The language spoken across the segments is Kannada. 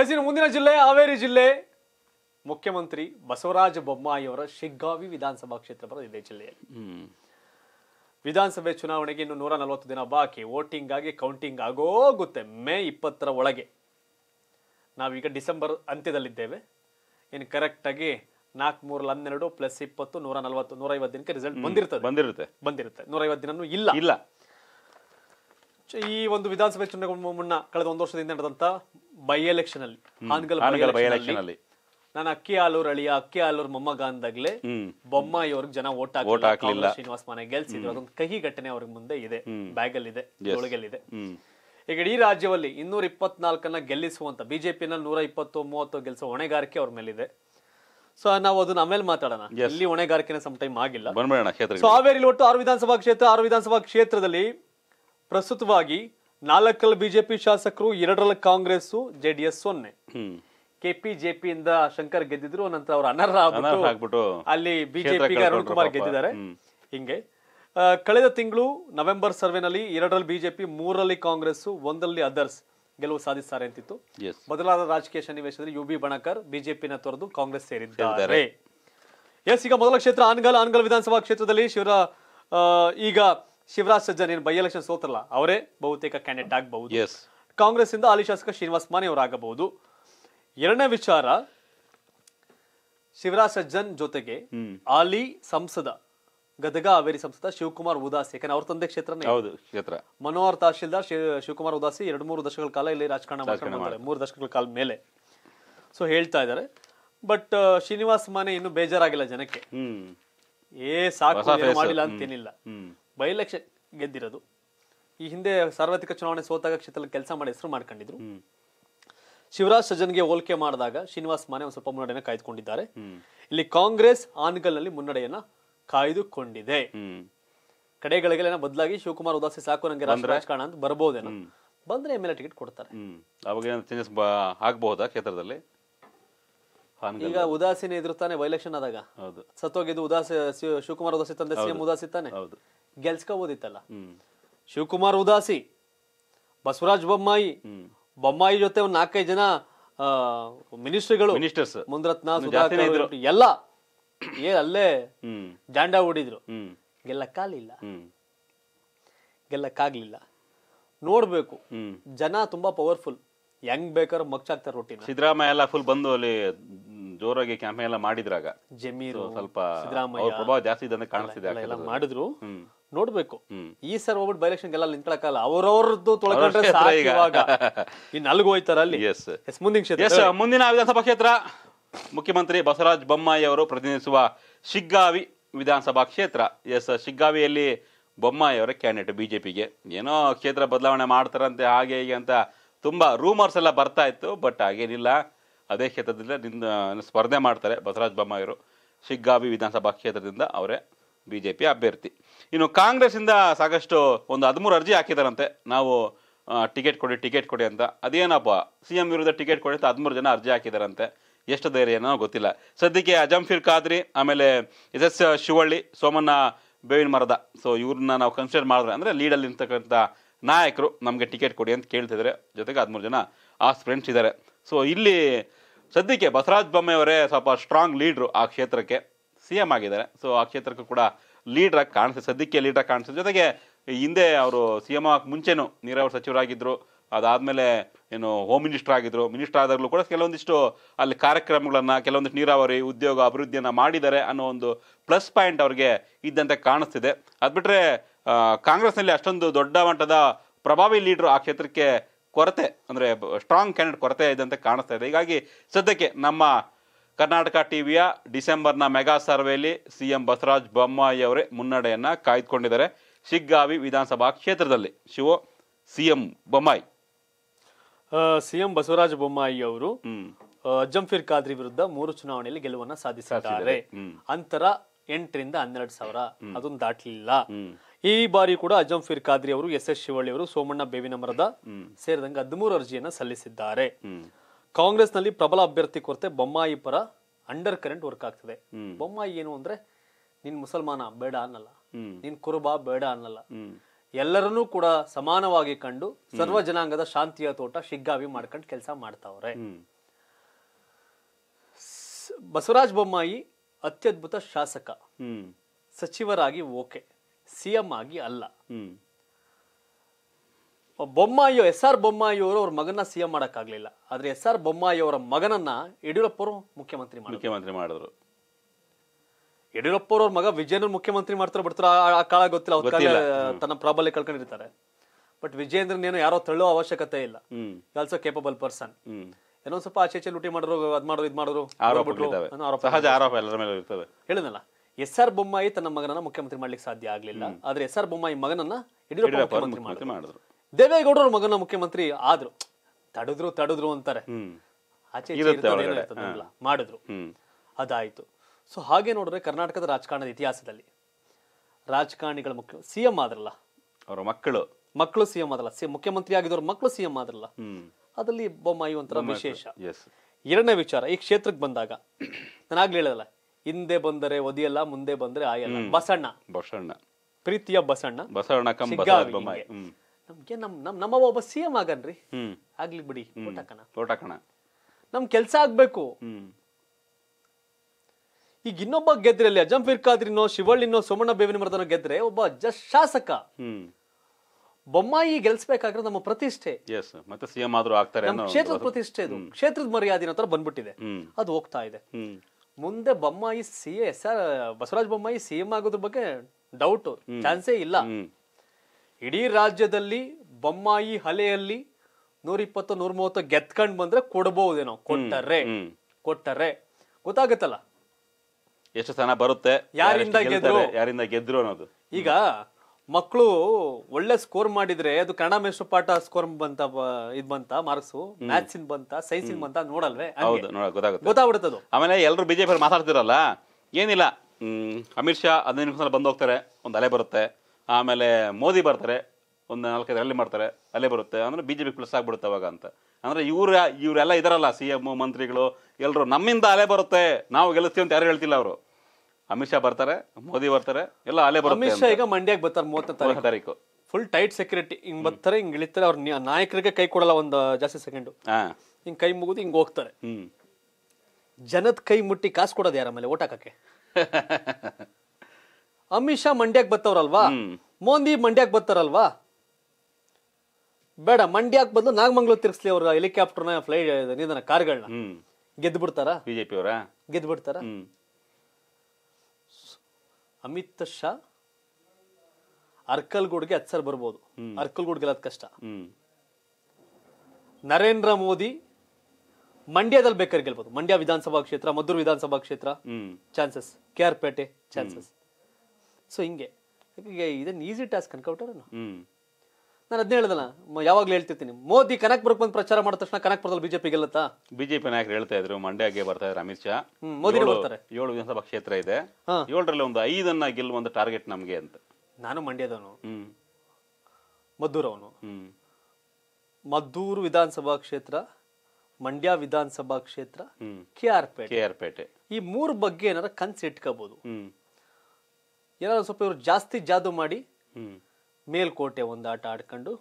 ಎಸ್ ಮುಂದಿನ ಜಿಲ್ಲೆ ಹಾವೇರಿ ಜಿಲ್ಲೆ ಮುಖ್ಯಮಂತ್ರಿ ಬಸವರಾಜ ಬೊಮ್ಮಾಯಿ ಅವರ ಶಿಗ್ಗಾವಿ ವಿಧಾನಸಭಾ ಕ್ಷೇತ್ರ ಬರೋದಿದೆ ಜಿಲ್ಲೆಯಲ್ಲಿ ವಿಧಾನಸಭೆ ಚುನಾವಣೆಗೆ ಇನ್ನು ನೂರ ನಲವತ್ತು ದಿನ ಬಾಕಿ ವೋಟಿಂಗ್ ಆಗಿ ಕೌಂಟಿಂಗ್ ಆಗೋಗುತ್ತೆ ಮೇ ಇಪ್ಪತ್ತರ ಒಳಗೆ ನಾವೀಗ ಡಿಸೆಂಬರ್ ಅಂತ್ಯದಲ್ಲಿದ್ದೇವೆ ಇನ್ನು ಕರೆಕ್ಟಾಗಿ ನಾಲ್ಕು ಮೂರು ಹನ್ನೆರಡು ಪ್ಲಸ್ ಇಪ್ಪತ್ತು ನೂರ ನಲವತ್ತು ನೂರೈವತ್ತು ದಿನಕ್ಕೆ ರಿಸಲ್ಟ್ ಬಂದಿರುತ್ತೆ ಬಂದಿರುತ್ತೆ ಬಂದಿರುತ್ತೆ ನೂರೈವತ್ತು ದಿನನೂ ಇಲ್ಲ ಇಲ್ಲ ಈ ಒಂದು ವಿಧಾನಸಭೆ ಚುನಾವಣೆ ಮುನ್ನ ಕಳೆದ ಒಂದು ವರ್ಷದಿಂದ ನಡೆದಂತ ಬೈ ಎಲೆಕ್ಷನ್ ಅಲ್ಲಿ ಎಲೆಕ್ಷನ್ ಅಲ್ಲಿ ನಾನು ಅಕ್ಕಿ ಆಲೂರ್ ಅಳಿಯ ಅಕ್ಕಿ ಆಲೂರ್ ಮೊಮ್ಮಗ ಅಂದಾಗ್ಲೆ ಬೊಮ್ಮಾಯಿ ಅವ್ರಿಗೆ ಜನ ಓಟ್ ಹಾಕಲಿಲ್ಲ ಶ್ರೀನಿವಾಸ್ ಮನೆ ಗೆಲ್ಸಿದ್ರು ಅದೊಂದು ಕಹಿ ಘಟನೆ ಅವ್ರಿಗೆ ಮುಂದೆ ಇದೆ ಬ್ಯಾಗ್ ಅಲ್ಲಿ ಇದೆ ಒಳಗಲ್ಲಿದೆ ಈಗ ಇಡೀ ರಾಜ್ಯದಲ್ಲಿ ಇನ್ನೂರ ಇಪ್ಪತ್ನಾಲ್ಕನ್ನ ಗೆಲ್ಲಿಸುವಂತ ಬಿಜೆಪಿನ ನೂರ ಇಪ್ಪತ್ತು ಮೂವತ್ತು ಗೆಲ್ಸ ಹೊಣೆಗಾರಿಕೆ ಅವ್ರ ಮೇಲಿದೆ ಸೊ ನಾವು ಅದನ್ನ ಆಮೇಲೆ ಮಾತಾಡೋಣ ಇಲ್ಲಿ ಹೊಣೆಗಾರಿಕೆನ ಸಮ್ ಟೈಮ್ ಆಗಿಲ್ಲ ಹಾವೇರಿ ಒಟ್ಟು ಆರು ವಿಧಾನಸಭಾ ಕ್ಷೇತ್ರ ಆರು ವಿಧಾನಸಭಾ ಕ್ಷೇತ್ರದಲ್ಲಿ ಪ್ರಸ್ತುತವಾಗಿ ನಾಲ್ಕರಲ್ಲಿ ಬಿಜೆಪಿ ಶಾಸಕರು ಎರಡರಲ್ಲಿ ಕಾಂಗ್ರೆಸ್ಸು ಜೆಡಿಎಸ್ ಸೊನ್ನೆ ಕೆಪಿಜೆಪಿಯಿಂದ ಶಂಕರ್ ಗೆದ್ದಿದ್ರು ನಂತರ ಅವರು ಅನರ್ಹ ಅಲ್ಲಿ ಬಿಜೆಪಿಗೆ ಅರುಣ್ ಕುಮಾರ್ ಗೆದ್ದಿದ್ದಾರೆ ಹಿಂಗೆ ಕಳೆದ ತಿಂಗಳು ನವೆಂಬರ್ ನಲ್ಲಿ ಎರಡರಲ್ಲಿ ಬಿಜೆಪಿ ಮೂರರಲ್ಲಿ ಕಾಂಗ್ರೆಸ್ ಒಂದರಲ್ಲಿ ಅದರ್ಸ್ ಗೆಲುವು ಸಾಧಿಸ್ತಾರೆ ಅಂತಿತ್ತು ಬದಲಾದ ರಾಜಕೀಯ ಸನ್ನಿವೇಶದಲ್ಲಿ ಯು ಬಿ ಬಣಕರ್ ನ ತೊರೆದು ಕಾಂಗ್ರೆಸ್ ಸೇರಿದ್ದಾರೆ ಎಸ್ ಈಗ ಮೊದಲ ಕ್ಷೇತ್ರ ಆನ್ಗಲ್ ಆನ್ಗಲ್ ವಿಧಾನಸಭಾ ಕ್ಷೇತ್ರದಲ್ಲಿ ಶಿವರ ಈಗ ಶಿವರಾಜ್ ಸಜ್ಜನ್ ಏನು ಬೈ ಎಲೆಕ್ಷನ್ ಸೋತಲ್ಲ ಅವರೇ ಬಹುತೇಕ ಕ್ಯಾಂಡಿಡೇಟ್ ಆಗಬಹುದು ಕಾಂಗ್ರೆಸ್ ಇಂದ ಹಾಲಿ ಶಾಸಕ ಶ್ರೀನಿವಾಸ್ ಮಾನೆ ಅವರಾಗಬಹುದು ಎರಡನೇ ವಿಚಾರ ಶಿವರಾಜ್ ಸಜ್ಜನ್ ಜೊತೆಗೆ ಹಾಲಿ ಸಂಸದ ಗದಗ ಹಾವೇರಿ ಸಂಸದ ಶಿವಕುಮಾರ್ ಉದಾಸಿ ಯಾಕಂದ್ರೆ ಅವ್ರ ತಂದೆ ಕ್ಷೇತ್ರ ಮನೋಹರ್ ತಹಶೀಲ್ದಾರ್ ಶಿವಕುಮಾರ್ ಉದಾಸಿ ಎರಡು ಮೂರು ದಶಕಗಳ ಕಾಲ ಇಲ್ಲಿ ರಾಜಕಾರಣ ಮಾಡ್ತಾರೆ ಮೂರು ದಶಕಗಳ ಕಾಲ ಮೇಲೆ ಸೊ ಹೇಳ್ತಾ ಇದ್ದಾರೆ ಬಟ್ ಶ್ರೀನಿವಾಸ್ ಮಾನೆ ಇನ್ನು ಬೇಜಾರಾಗಿಲ್ಲ ಜನಕ್ಕೆ ಏ ಸಾಕು ಮಾಡಿಲ್ಲ ಅಂತೇನಿಲ್ಲ ಬೈ ಎಲೆಕ್ಷನ್ ಗೆದ್ದಿರೋದು ಈ ಹಿಂದೆ ಸಾರ್ವತ್ರಿಕ ಚುನಾವಣೆ ಸೋತಾಗ ಕ್ಷೇತ್ರದಲ್ಲಿ ಕೆಲಸ ಮಾಡಿ ಹೆಸರು ಮಾಡ್ಕೊಂಡಿದ್ರು ಶಿವರಾಜ್ ಸಜ್ಜನ್ಗೆ ಹೋಲಿಕೆ ಮಾಡಿದಾಗ ಶ್ರೀನಿವಾಸ್ ಮನೆ ಒಂದು ಸ್ವಲ್ಪ ಮುನ್ನಡೆಯನ್ನು ಕಾಯ್ದುಕೊಂಡಿದ್ದಾರೆ ಇಲ್ಲಿ ಕಾಂಗ್ರೆಸ್ ಆನ್ಗಲ್ನಲ್ಲಿ ಮುನ್ನಡೆಯನ್ನ ಕಾಯ್ದುಕೊಂಡಿದೆ ಕಡೆಗಳಿಗೆ ಬದಲಾಗಿ ಶಿವಕುಮಾರ್ ಉದಾಸಿ ಸಾಕು ನಂಗೆ ರಾಜಕಾರಣ ಅಂತ ಬರ್ಬೋದೇನೋ ಬಂದ್ರೆ ಎಮ್ ಎಲ್ ಎ ಟಿಕೆಟ್ ಕೊಡ್ತಾರೆ ಅವಾಗ ಚೇಂಜಸ್ ಆಗ್ಬಹುದಾ ಕ್ಷೇತ್ರದಲ್ಲಿ ಇಗ 우다ಸಿ ನೇದರುತಾನೆ ইলেকಷನ್ ಆದಾಗ ಸತ್ತುಗೆದು 우다ಸಿ ಶುಕುಮಾರ್ 우다ಸಿ ತಂದೆ ಸಿಎಂ 우다ಸಿ ತಾನೆ ಹೆಲ್ಸ್ಕೋಬಹುದು ಇತ್ತಲ್ಲ ಶುಕುಮಾರ್ 우다ಸಿ ಬಸವರಾಜ್ ಬಮ್ಮಾಯಿ ಬಮ್ಮಾಯಿ ಜೊತೆ ನಾಲ್ಕೈದು ಜನ ಮಿನಿಸ್ಟರ್ಗಳು ಮಿನಿಸ್ಟರ್ಸ್ ಮುಂದ್ರತ್ನ ಸುಧಾಕರ್ ಎಲ್ಲ ಏ ಅಲ್ಲೇ ಝಂಡಾ ಓಡಿದ್ರು ಎಲ್ಲ ಕಾಲ ಇಲ್ಲ ಎಲ್ಲಕಾಗ್ಲಿಲ್ಲ ನೋಡಬೇಕು ಜನ ತುಂಬಾ ಪವರ್ಫುಲ್ ಯಂಗ್ ಬೇಕರ ಮಕ್ಕ ಜಾಕ್ತ ರೊಟ್ಟಿ ಸಿದ್ರಾಮಯ್ಯ ಎಲ್ಲ ಫುಲ್ ಬಂದು ಅಲ್ಲಿ ಜೋರಾಗಿ ಕ್ಯಾಂಪೇನ್ ಎಲ್ಲ ಮಾಡಿದ್ರಾಗ ಜಮೀರು ಸ್ವಲ್ಪ ಅವ್ರ ಪ್ರಭಾವ ಜಾಸ್ತಿ ಇದಂತ ಕಾಣಿಸ್ತಿದೆ ಮಾಡಿದ್ರು ನೋಡ್ಬೇಕು ಈ ಸರ್ ಹೋಗ್ಬಿಟ್ಟು ಬೈ ಎಲೆಕ್ಷನ್ ಎಲ್ಲ ನಿಂತ್ಕೊಳಕಲ್ಲ ಅವ್ರವ್ರದ್ದು ತೊಳ್ಕೊಂಡ್ರೆ ಈಗ ಈ ಹೋಯ್ತಾರ ಅಲ್ಲಿ ಎಸ್ ಎಸ್ ಮುಂದಿನ ಕ್ಷೇತ್ರ ಮುಂದಿನ ವಿಧಾನಸಭಾ ಕ್ಷೇತ್ರ ಮುಖ್ಯಮಂತ್ರಿ ಬಸವರಾಜ ಬೊಮ್ಮಾಯಿ ಅವರು ಪ್ರತಿನಿಧಿಸುವ ಶಿಗ್ಗಾವಿ ವಿಧಾನಸಭಾ ಕ್ಷೇತ್ರ ಎಸ್ ಶಿಗ್ಗಾವಿಯಲ್ಲಿ ಬೊಮ್ಮಾಯಿ ಅವರ ಕ್ಯಾಂಡಿಡೇಟ್ ಬಿಜೆಪಿಗೆ ಏನೋ ಕ್ಷೇತ್ರ ಬದಲಾವಣೆ ಮಾಡ್ತಾರಂತೆ ಹಾಗೆ ಹೀಗೆ ಅಂತ ತುಂಬಾ ರೂಮರ್ಸ್ ಎಲ್ಲ ಬರ್ತಾ ಇತ್ತು ಬಟ್ ಹಾಗೇನಿಲ್ಲ ಅದೇ ಕ್ಷೇತ್ರದಿಂದ ನಿನ್ನ ಸ್ಪರ್ಧೆ ಮಾಡ್ತಾರೆ ಬಸವರಾಜ ಬೊಮ್ಮಾಯಿಯವರು ಶಿಗ್ಗಾವಿ ವಿಧಾನಸಭಾ ಕ್ಷೇತ್ರದಿಂದ ಅವರೇ ಬಿ ಜೆ ಪಿ ಅಭ್ಯರ್ಥಿ ಇನ್ನು ಕಾಂಗ್ರೆಸ್ಸಿಂದ ಸಾಕಷ್ಟು ಒಂದು ಹದಿಮೂರು ಅರ್ಜಿ ಹಾಕಿದಾರಂತೆ ನಾವು ಟಿಕೆಟ್ ಕೊಡಿ ಟಿಕೆಟ್ ಕೊಡಿ ಅಂತ ಅದೇನಪ್ಪ ಸಿ ಎಂ ವಿರುದ್ಧ ಟಿಕೆಟ್ ಕೊಡಿ ಅಂತ ಹದಿಮೂರು ಜನ ಅರ್ಜಿ ಹಾಕಿದಾರಂತೆ ಎಷ್ಟು ಧೈರ್ಯ ಏನೋ ಗೊತ್ತಿಲ್ಲ ಸದ್ಯಕ್ಕೆ ಅಜಂಫಿರ್ ಖಾದ್ರಿ ಆಮೇಲೆ ಎಸ್ ಎಸ್ ಶಿವಳ್ಳಿ ಸೋಮಣ್ಣ ಬೇವಿನ ಮರದ ಸೊ ಇವ್ರನ್ನ ನಾವು ಕನ್ಸಿಡರ್ ಮಾಡಿದ್ರೆ ಅಂದರೆ ಲೀಡಲ್ಲಿ ಇರ್ತಕ್ಕಂಥ ನಾಯಕರು ನಮಗೆ ಟಿಕೆಟ್ ಕೊಡಿ ಅಂತ ಕೇಳ್ತಿದ್ದಾರೆ ಜೊತೆಗೆ ಹದಿಮೂರು ಜನ ಆ ಫ್ರೆಂಡ್ಸ್ ಇದ್ದಾರೆ ಸೊ ಇಲ್ಲಿ ಸದ್ಯಕ್ಕೆ ಬಸವರಾಜ ಬೊಮ್ಮೆಯವರೇ ಸ್ವಲ್ಪ ಸ್ಟ್ರಾಂಗ್ ಲೀಡ್ರು ಆ ಕ್ಷೇತ್ರಕ್ಕೆ ಸಿ ಎಮ್ ಆಗಿದ್ದಾರೆ ಸೊ ಆ ಕ್ಷೇತ್ರಕ್ಕೂ ಕೂಡ ಲೀಡ್ರಾಗಿ ಕಾಣಿಸ್ತದೆ ಸದ್ಯಕ್ಕೆ ಲೀಡ್ರಾಗಿ ಕಾಣಿಸ್ತಾರೆ ಜೊತೆಗೆ ಹಿಂದೆ ಅವರು ಸಿ ಎಂ ಆಗಕ್ಕೆ ಮುಂಚೆನೂ ನೀರಾವರಿ ಸಚಿವರಾಗಿದ್ದರು ಅದಾದಮೇಲೆ ಏನು ಹೋಮ್ ಮಿನಿಸ್ಟರ್ ಆಗಿದ್ದರು ಮಿನಿಸ್ಟರ್ ಆದಾಗಲೂ ಕೂಡ ಕೆಲವೊಂದಿಷ್ಟು ಅಲ್ಲಿ ಕಾರ್ಯಕ್ರಮಗಳನ್ನು ಕೆಲವೊಂದಿಷ್ಟು ನೀರಾವರಿ ಉದ್ಯೋಗ ಅಭಿವೃದ್ಧಿಯನ್ನು ಮಾಡಿದ್ದಾರೆ ಅನ್ನೋ ಒಂದು ಪ್ಲಸ್ ಪಾಯಿಂಟ್ ಅವ್ರಿಗೆ ಇದ್ದಂತೆ ಕಾಣಿಸ್ತಿದೆ ಅದು ಬಿಟ್ಟರೆ ಕಾಂಗ್ರೆಸ್ನಲ್ಲಿ ಅಷ್ಟೊಂದು ದೊಡ್ಡ ಮಟ್ಟದ ಪ್ರಭಾವಿ ಲೀಡ್ರು ಆ ಕ್ಷೇತ್ರಕ್ಕೆ ಕೊರತೆ ಅಂದರೆ ಸ್ಟ್ರಾಂಗ್ ಕ್ಯಾಂಡಿಡೇಟ್ ಕೊರತೆ ಇದೆ ಅಂತ ಕಾಣಿಸ್ತಾ ಇದೆ ಹೀಗಾಗಿ ಸದ್ಯಕ್ಕೆ ನಮ್ಮ ಕರ್ನಾಟಕ ಟಿವಿಯ ಡಿಸೆಂಬರ್ನ ಮೆಗಾ ಸರ್ವೆಯಲ್ಲಿ ಸಿ ಎಂ ಬಸವರಾಜ ಬೊಮ್ಮಾಯಿ ಅವರೇ ಮುನ್ನಡೆಯನ್ನು ಕಾಯ್ದುಕೊಂಡಿದ್ದಾರೆ ಶಿಗ್ಗಾವಿ ವಿಧಾನಸಭಾ ಕ್ಷೇತ್ರದಲ್ಲಿ ಶಿವ C M Bommai C M Basavaraj Bommai ಅವರು ಜಂಫೀರ್ ಖಾದ್ರಿ ವಿರುದ್ಧ ಮೂರು ಚುನಾವಣೆಯಲ್ಲಿ ಗೆಲುವನ್ನು ಸಾಧಿಸಿದ್ದಾರೆ ಅಂತರ ಎಂಟರಿಂದ ಹನ್ನೆರಡು ಸಾವಿರ ಅದೊಂದು ದಾಟಲಿಲ್ಲ ಈ ಬಾರಿ ಕೂಡ ಅಜಂ ಖಾದ್ರಿ ಅವರು ಎಸ್ ಎಸ್ ಶಿವಳ್ಳಿ ಅವರು ಸೋಮಣ್ಣ ಬೇವಿನ ಮರದ ಸೇರಿದಂಗೆ ಹದಿಮೂರು ಅರ್ಜಿಯನ್ನು ಸಲ್ಲಿಸಿದ್ದಾರೆ ಕಾಂಗ್ರೆಸ್ನಲ್ಲಿ ಪ್ರಬಲ ಅಭ್ಯರ್ಥಿ ಕೊರತೆ ಬೊಮ್ಮಾಯಿ ಪರ ಅಂಡರ್ ಕರೆಂಟ್ ವರ್ಕ್ ಆಗ್ತದೆ ಬೊಮ್ಮಾಯಿ ಏನು ಅಂದ್ರೆ ನಿನ್ ಮುಸಲ್ಮಾನ ಬೇಡ ಅನ್ನಲ್ಲ ನಿನ್ ಕುರುಬ ಬೇಡ ಅನ್ನಲ್ಲ ಎಲ್ಲರನ್ನೂ ಕೂಡ ಸಮಾನವಾಗಿ ಕಂಡು ಸರ್ವ ಜನಾಂಗದ ಶಾಂತಿಯ ತೋಟ ಶಿಗ್ಗಾವಿ ಮಾಡ್ಕೊಂಡು ಕೆಲಸ ಮಾಡ್ತಾವ್ರೆ ಬಸವರಾಜ ಬೊಮ್ಮಾಯಿ ಅತ್ಯದ್ಭುತ ಶಾಸಕ ಸಚಿವರಾಗಿ ಓಕೆ ಸಿ ಎಂ ಆಗಿ ಅಲ್ಲ ಬೊಮ್ಮಾಯಿಯೋ ಎಸ್ ಆರ್ ಬೊಮ್ಮಾಯಿ ಅವರು ಅವ್ರ ಮಗನ ಸಿ ಎಂ ಮಾಡೋಕ್ಕಾಗಲಿಲ್ಲ ಆದರೆ ಎಸ್ ಆರ್ ಬೊಮ್ಮಾಯಿ ಅವರ ಮಗನನ್ನ ಯಡಿಯೂರಪ್ಪರು ಮುಖ್ಯಮಂತ್ರಿ ಮುಖ್ಯಮಂತ್ರಿ ಮಾಡಿದ್ರು ಯಡಿಯೂರಪ್ಪ ಅವ್ರ ಮಗ ವಿಜಯನ ಮುಖ್ಯಮಂತ್ರಿ ಮಾಡ್ತಾರೆ ಬಿಡ್ತಾರೆ ಆ ಕಾಲ ಗೊತ್ತಿಲ್ಲ ಅವ್ರ ಕಾಲ ತನ್ನ ಪ್ರಾಬಲ್ಯ ಕಳ್ಕೊಂಡಿರ್ತಾರೆ ಬಟ್ ಏನೋ ಯಾರೋ ತಳ್ಳೋ ಅವಶ್ಯಕತೆ ಇಲ್ಲ ಆಲ್ಸೋ ಕೇಪಬಲ್ ಪರ್ಸನ್ ಏನೋ ಸ್ವಲ್ಪ ಆಚೆ ಲೂಟಿ ಮಾಡಿದ್ರು ಅದ್ ಮಾಡಿದ್ರು ಇದ್ ಮಾಡಿದ್ರು ಆರೋಪ ಹೇಳಿದಲ್ಲ ಎಸ್ ಆರ್ ಬೊಮ್ಮಾಯಿ ತನ್ನ ಮಗನನ್ನ ಮುಖ್ಯಮಂತ್ರಿ ಮಾಡ್ಲಿಕ್ಕೆ ಸಾಧ್ಯ ಆಗ್ಲಿಲ್ಲ ಆದ್ರೆ ಎಸ್ ಆರ್ ಬೊಮ್ಮಾಯಿ ಮಗನನ್ನ ಯಡಿಯೂರಪ್ಪ ಮುಖ್ಯಮಂತ್ರಿ ಮಾಡಿದ್ರು ದೇವೇಗೌಡರ ಮಗನ ಮುಖ್ಯಮಂತ್ರಿ ಆದ್ರು ತಡದ್ರು ತಡದ್ರು ಅಂತಾರೆ ಆಚೆ ಮಾಡಿದ್ರು ಅದಾಯ್ತು ಸೊ ಹಾಗೆ ನೋಡಿದ್ರೆ ಕರ್ನಾಟಕದ ರಾಜಕಾರಣದ ಇತಿಹಾಸದಲ್ಲಿ ರಾಜಕಾರಣಿಗಳ ಮುಖ್ಯ ಸಿಎಂ ಆದ್ರಲ್ಲ ಅವರ ಮಕ್ಕಳು ಮಕ್ಕಳು ಸಿಎಂ ಆದ್ರಲ್ಲ ಮುಖ್ಯಮಂತ್ರಿ ಆಗಿದವ್ರು ಮಕ್ಕಳು ಸಿಎಂ ಆದ್ರಲ್ಲ ಅದರಲ್ಲಿ ಬೊಮ್ಮಾಯಿ ಒಂಥರ ವಿಶೇಷ ಎರಡನೇ ವಿಚಾರ ಈ ಕ್ಷೇತ್ರಕ್ಕೆ ಬಂದಾಗ ನಾನು ಆಗ್ಲಿ ಹೇಳಲ್ಲ ಹಿಂದೆ ಬಂದರೆ ಒದಿಯಲ್ಲ ಮುಂದೆ ಬಂದ್ರೆ ಆಯಲ್ಲ ಬಸಣ್ಣ ಬಸಣ್ಣ ಪ್ರೀತಿಯ ಬಸಣ್ಣ ಬಸಣ್ಣ ನಮ್ಗೆ ನಮ್ ನಮ್ ನಮ್ಮ ಒಬ್ಬ ಸಿ ಎಂ ಆಗನ್ರಿ ಆಗ್ಲಿ ಬಿಡಿ ಓಟಾಕಣ ನಮ್ ಕೆಲ್ಸ ಆಗ್ಬೇಕು ಈಗ ಇನ್ನೊಬ್ಬ ಅಲ್ಲಿ ಅಜಂ ಖಾದ್ರಿನೋ ಶಿವಳ್ಳಿನೋ ಸೋಮಣ್ಣ ಬೇವಿನ ಮರದನೋ ಗೆದ್ರೆ ಒಬ್ಬ ಜಸ್ಟ್ ಶಾಸಕ ಬೊಮ್ಮಾಯಿ ಗೆಲ್ಸ್ಬೇಕಾದ್ರೆ ನಮ್ಮ ಪ್ರತಿಷ್ಠೆ ಎಸ್ ಮತ್ತೆ ಸಿಎಂ ಆದ್ರೂ ಆಗ್ತಾರೆ ಕ್ಷೇತ್ರದ ಪ್ರತಿಷ್ಠೆ ಕ್ಷೇತ್ರದ ಮರ್ಯಾದಿನ ತರ ಬಂದ್ಬಿಟ್ಟಿದೆ ಅದು ಹೋಗ್ತಾ ಇದೆ ಮುಂದೆ Bommai C S R Basavaraj Bommai C M ಆಗೋದ್ರ ಬಗ್ಗೆ ಡೌಟ್ ಚಾನ್ಸೇ ಇಲ್ಲ ಇಡೀ ರಾಜ್ಯದಲ್ಲಿ ಬೊಮ್ಮಾಯಿ ಹಲೆಯಲ್ಲಿ ನೂರಿಪ್ಪತ್ತು ನೂರ ಮೂವತ್ತು ಗೆತ್ಕೊಂಡ್ ಬಂದ್ರೆ ಕೊಡ್ಬಹುದೇನೋ ಕೊಟ್ಟರೆ ಕೊಟ್ಟರೆ ಗೊತ್ತಾಗತ್ತಲ್ಲ ಎಷ್ಟು ಸ್ಥಾನ ಬರುತ್ತೆ ಯಾರಿಂದ ಗೆದ್ರು ಯಾರಿಂದ ಗೆದ್ರು ಅನ್ನೋದು ಈಗ ಮಕ್ಕಳು ಒಳ್ಳೆ ಸ್ಕೋರ್ ಮಾಡಿದ್ರೆ ಅದು ಕನ್ನಡ ಮೇಷ್ಟ್ರ ಪಾಠ ಸ್ಕೋರ್ ಬಂತ ಇದ್ ಬಂತ ಮಾರ್ಕ್ಸ್ ಮ್ಯಾಥ್ಸ್ ಇನ್ ಬಂತ ಸೈನ್ಸ್ ಇನ್ ಬಂತ ನೋಡಲ್ವೇ ಹೌದು ಗೊತ್ತಾಗುತ್ತೆ ಗೊತ್ತಾಗ್ಬಿಡುತ್ತೆ ಅದು ಆಮೇಲೆ ಎಲ್ಲರೂ ಬಿಜೆಪಿ ಮಾತಾಡ್ತಿರಲ್ಲ ಏನಿಲ್ಲ ಅಮಿತ್ ಶಾ ಹದಿನೈದು ನಿಮಿಷ ಬಂದು ಹೋಗ್ತಾರೆ ಒಂದು ಅಲೆ ಬರುತ್ತೆ ಆಮೇಲೆ ಮೋದಿ ಬರ್ತಾರೆ ಒಂದು ನಾಲ್ಕೈದು ರಲ್ಲಿ ಮಾಡ್ತಾರೆ ಅಲೆ ಬರುತ್ತೆ ಅಂದ್ರೆ ಬಿಜೆಪಿ ಪ್ಲಸ್ ಆಗ್ಬಿಡುತ್ತೆ ಅವಾಗ ಅಂತ ಅಂದ್ರೆ ಇವ್ರ ಇವರೆಲ್ಲ ಇದಾರಲ್ಲ ಸಿ ಎಮ್ ಮಂತ್ರಿಗಳು ಎಲ್ಲರೂ ನಮ್ಮಿಂದ ಅಲೆ ಬರುತ್ತೆ ನಾವು ಗೆಲ್ಲಿಸ್ತೀವಿ ಅಂತ ಯಾರು ಹೇಳ್ತಿಲ್ಲ ಅವರು ಅಮಿತ್ ಶಾ ಬರ್ತಾರೆ ಮೋದಿ ಬರ್ತಾರೆ ಎಲ್ಲ ಅಲ್ಲೇ ಬರುತ್ತೆ ಅಮಿತ್ ಶಾ ಈಗ ಮಂಡ್ಯಕ್ಕೆ ಬರ್ತಾರೆ ಮೂವತ್ತ ತಾರೀಕು ಫುಲ್ ಟೈಟ್ ಸೆಕ್ಯೂರಿಟಿ ಹಿಂಗ್ ಬರ್ತಾರೆ ಹಿಂಗ್ ಇಳಿತಾರೆ ಅವ್ರ ನಾಯಕರಿಗೆ ಕೈ ಕೊಡಲ್ಲ ಒಂದು ಜಾಸ್ತಿ ಸೆಕೆಂಡ್ ಹಿಂಗ್ ಕೈ ಮುಗಿದು ಹಿಂಗ್ ಹೋಗ್ತಾರೆ ಜನದ ಕೈ ಮುಟ್ಟಿ ಕಾಸು ಕೊಡೋದು ಯಾರ ಮೇಲೆ ಓಟ್ ಹಾಕಕ್ಕೆ ಅಮಿತ್ ಶಾ ಮಂಡ್ಯಕ್ಕೆ ಬರ್ತವ್ರಲ್ವಾ ಮೋದಿ ಮಂಡ್ಯಕ್ಕೆ ಬರ್ತಾರಲ್ವಾ ಬೇಡ ಮಂಡ್ಯಕ್ಕೆ ಬಂದು ನಾಗಮಂಗ್ಳೂರ್ ತಿರ್ಸ್ಲಿ ಅವ್ರ ಹೆಲಿಕಾಪ್ಟರ್ನ ಫ್ಲೈ ಕಾರ್ಗಳನ್ನ ಗೆದ್ದು ಬಿಡ್ತಾರ ಬಿಜೆಪಿ ಅವರ ಗೆದ್ದು ಅಮಿತ್ ಶಾ ಅರ್ಕಲ್ಗೋಡ್ಗೆ ಹತ್ತು ಬರ್ಬೋದು ಅರ್ಕಲ್ಗೋಡ್ ಗೆಲ್ಲೋದು ಕಷ್ಟ ನರೇಂದ್ರ ಮೋದಿ ಮಂಡ್ಯದಲ್ಲಿ ಬೇಕಾದ್ರೆ ಗೆಲ್ಬೋದು ಮಂಡ್ಯ ವಿಧಾನಸಭಾ ಕ್ಷೇತ್ರ ಮದ್ದೂರು ವಿಧಾನಸಭಾ ಕ್ಷೇತ್ರ chances K R Pete chances so ಹಿಂಗೆ ಇದನ್ನ ಈಸಿ ಟಾಸ್ಕ್ ಅನ್ಕೌಟರ್ ನಾನು ಅದನ್ನ ಹೇಳಿದಲ್ಲ ಯಾವಾಗಲೂ ಹೇಳ್ತಿರ್ತೀನಿ ಮೋದಿ ಕನಕ್ಪುರಕ್ಕೆ ಬಂದು ಪ್ರಚಾರ ಮಾಡಿದ ತಕ್ಷಣ ಕನಕ್ಪುರದಲ್ಲಿ ಬಿಜೆಪಿ ಗೆಲ್ಲುತ್ತಾ ಬಿಜೆಪಿ ನಾಯಕರು ಹೇಳ್ತಾ ಇದ್ರು ಮಂಡ್ಯಗೆ ಬರ್ತಾ ಇದ್ದಾರೆ ಅಮಿತ್ ಶಾ ಮೋದಿ ಬರ್ತಾರೆ ಏಳು ವಿಧಾನಸಭಾ ಕ್ಷೇತ್ರ ಇದೆ ಏಳರಲ್ಲಿ ಒಂದು ಐದನ್ನ ಗೆಲ್ಲುವ ಒಂದು ಟಾರ್ಗೆಟ್ ನಮಗೆ ಅಂತ ನಾನು ಮಂಡ್ಯದವನು ಮದ್ದೂರವನು ಮದ್ದೂರು ವಿಧಾನಸಭಾ ಕ್ಷೇತ್ರ ಮಂಡ್ಯ ವಿಧಾನಸಭಾ ಕ್ಷೇತ್ರ K R Pete K R Pete ಈ ಮೂರು ಬಗ್ಗೆ ಏನಾರ ಕನ್ಸು ಇಟ್ಕೋಬಹುದು ಏನಾದ್ರು ಸ್ವಲ್ಪ ಇವರು ಜಾಸ್ತಿ ಜಾದು ಮಾಡಿ ಮೇಲ್ಕೋಟೆ ಒಂದು ಆಟ ಆಡ್ಕೊಂಡು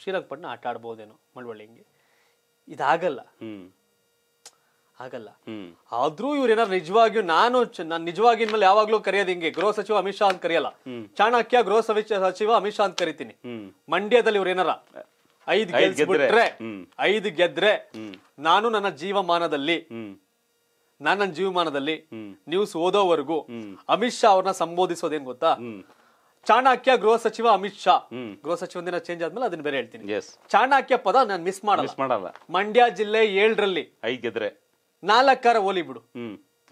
ಶ್ರೀರಂಗಪಟ್ಟಣ ಆಟ ಆಡ್ಬೋದೇನೋ ಮಳವಳ್ಳಿ ಹಿಂಗೆ ಇದಾಗಲ್ಲ ಆಗಲ್ಲ ಆದ್ರೂ ಏನಾರ ನಿಜವಾಗಿಯೂ ನಾನು ನಾನು ನಿಜವಾಗಿ ಇನ್ಮೇಲೆ ಯಾವಾಗ್ಲೂ ಕರೆಯೋದು ಹಿಂಗೆ ಗೃಹ ಸಚಿವ ಅಮಿತ್ ಶಾ ಅಂತ ಕರೆಯಲ್ಲ ಚಾಣಕ್ಯ ಗೃಹ ಸಚಿವ ಅಮಿತ್ ಶಾ ಅಂತ ಕರಿತೀನಿ ಮಂಡ್ಯದಲ್ಲಿ ಇವ್ರು ಏನಾರ ಐದ್ ಗೆದ್ರೆ ಐದ್ ಗೆದ್ರೆ ನಾನು ನನ್ನ ಜೀವಮಾನದಲ್ಲಿ ನಾನು ನನ್ನ ಜೀವಮಾನದಲ್ಲಿ ನ್ಯೂಸ್ ಓದೋವರೆಗೂ ಅಮಿತ್ ಶಾ ಅವ್ರನ್ನ ಸಂಬೋಧಿಸೋದೇನ್ ಗೊತ್ತಾ ಚಾಣಾಕ್ಯ ಗೃಹ ಸಚಿವ ಅಮಿತ್ ಶಾ ಗೃಹ ಸಚಿವ ದಿನ ಚೇಂಜ್ ಆದ್ಮೇಲೆ ಅದನ್ನ ಬೇರೆ ಹೇಳ್ತೀನಿ ಚಾಣಕ್ಯ ಪದ ನಾನು ಮಿಸ್ ಮಾಡಲ್ಲ ಮಂಡ್ಯ ಜಿಲ್ಲೆ ಏಳರಲ್ಲಿ ಗೆದ್ರೆ ನಾಲ್ಕಾರ ಓಲಿ ಬಿಡು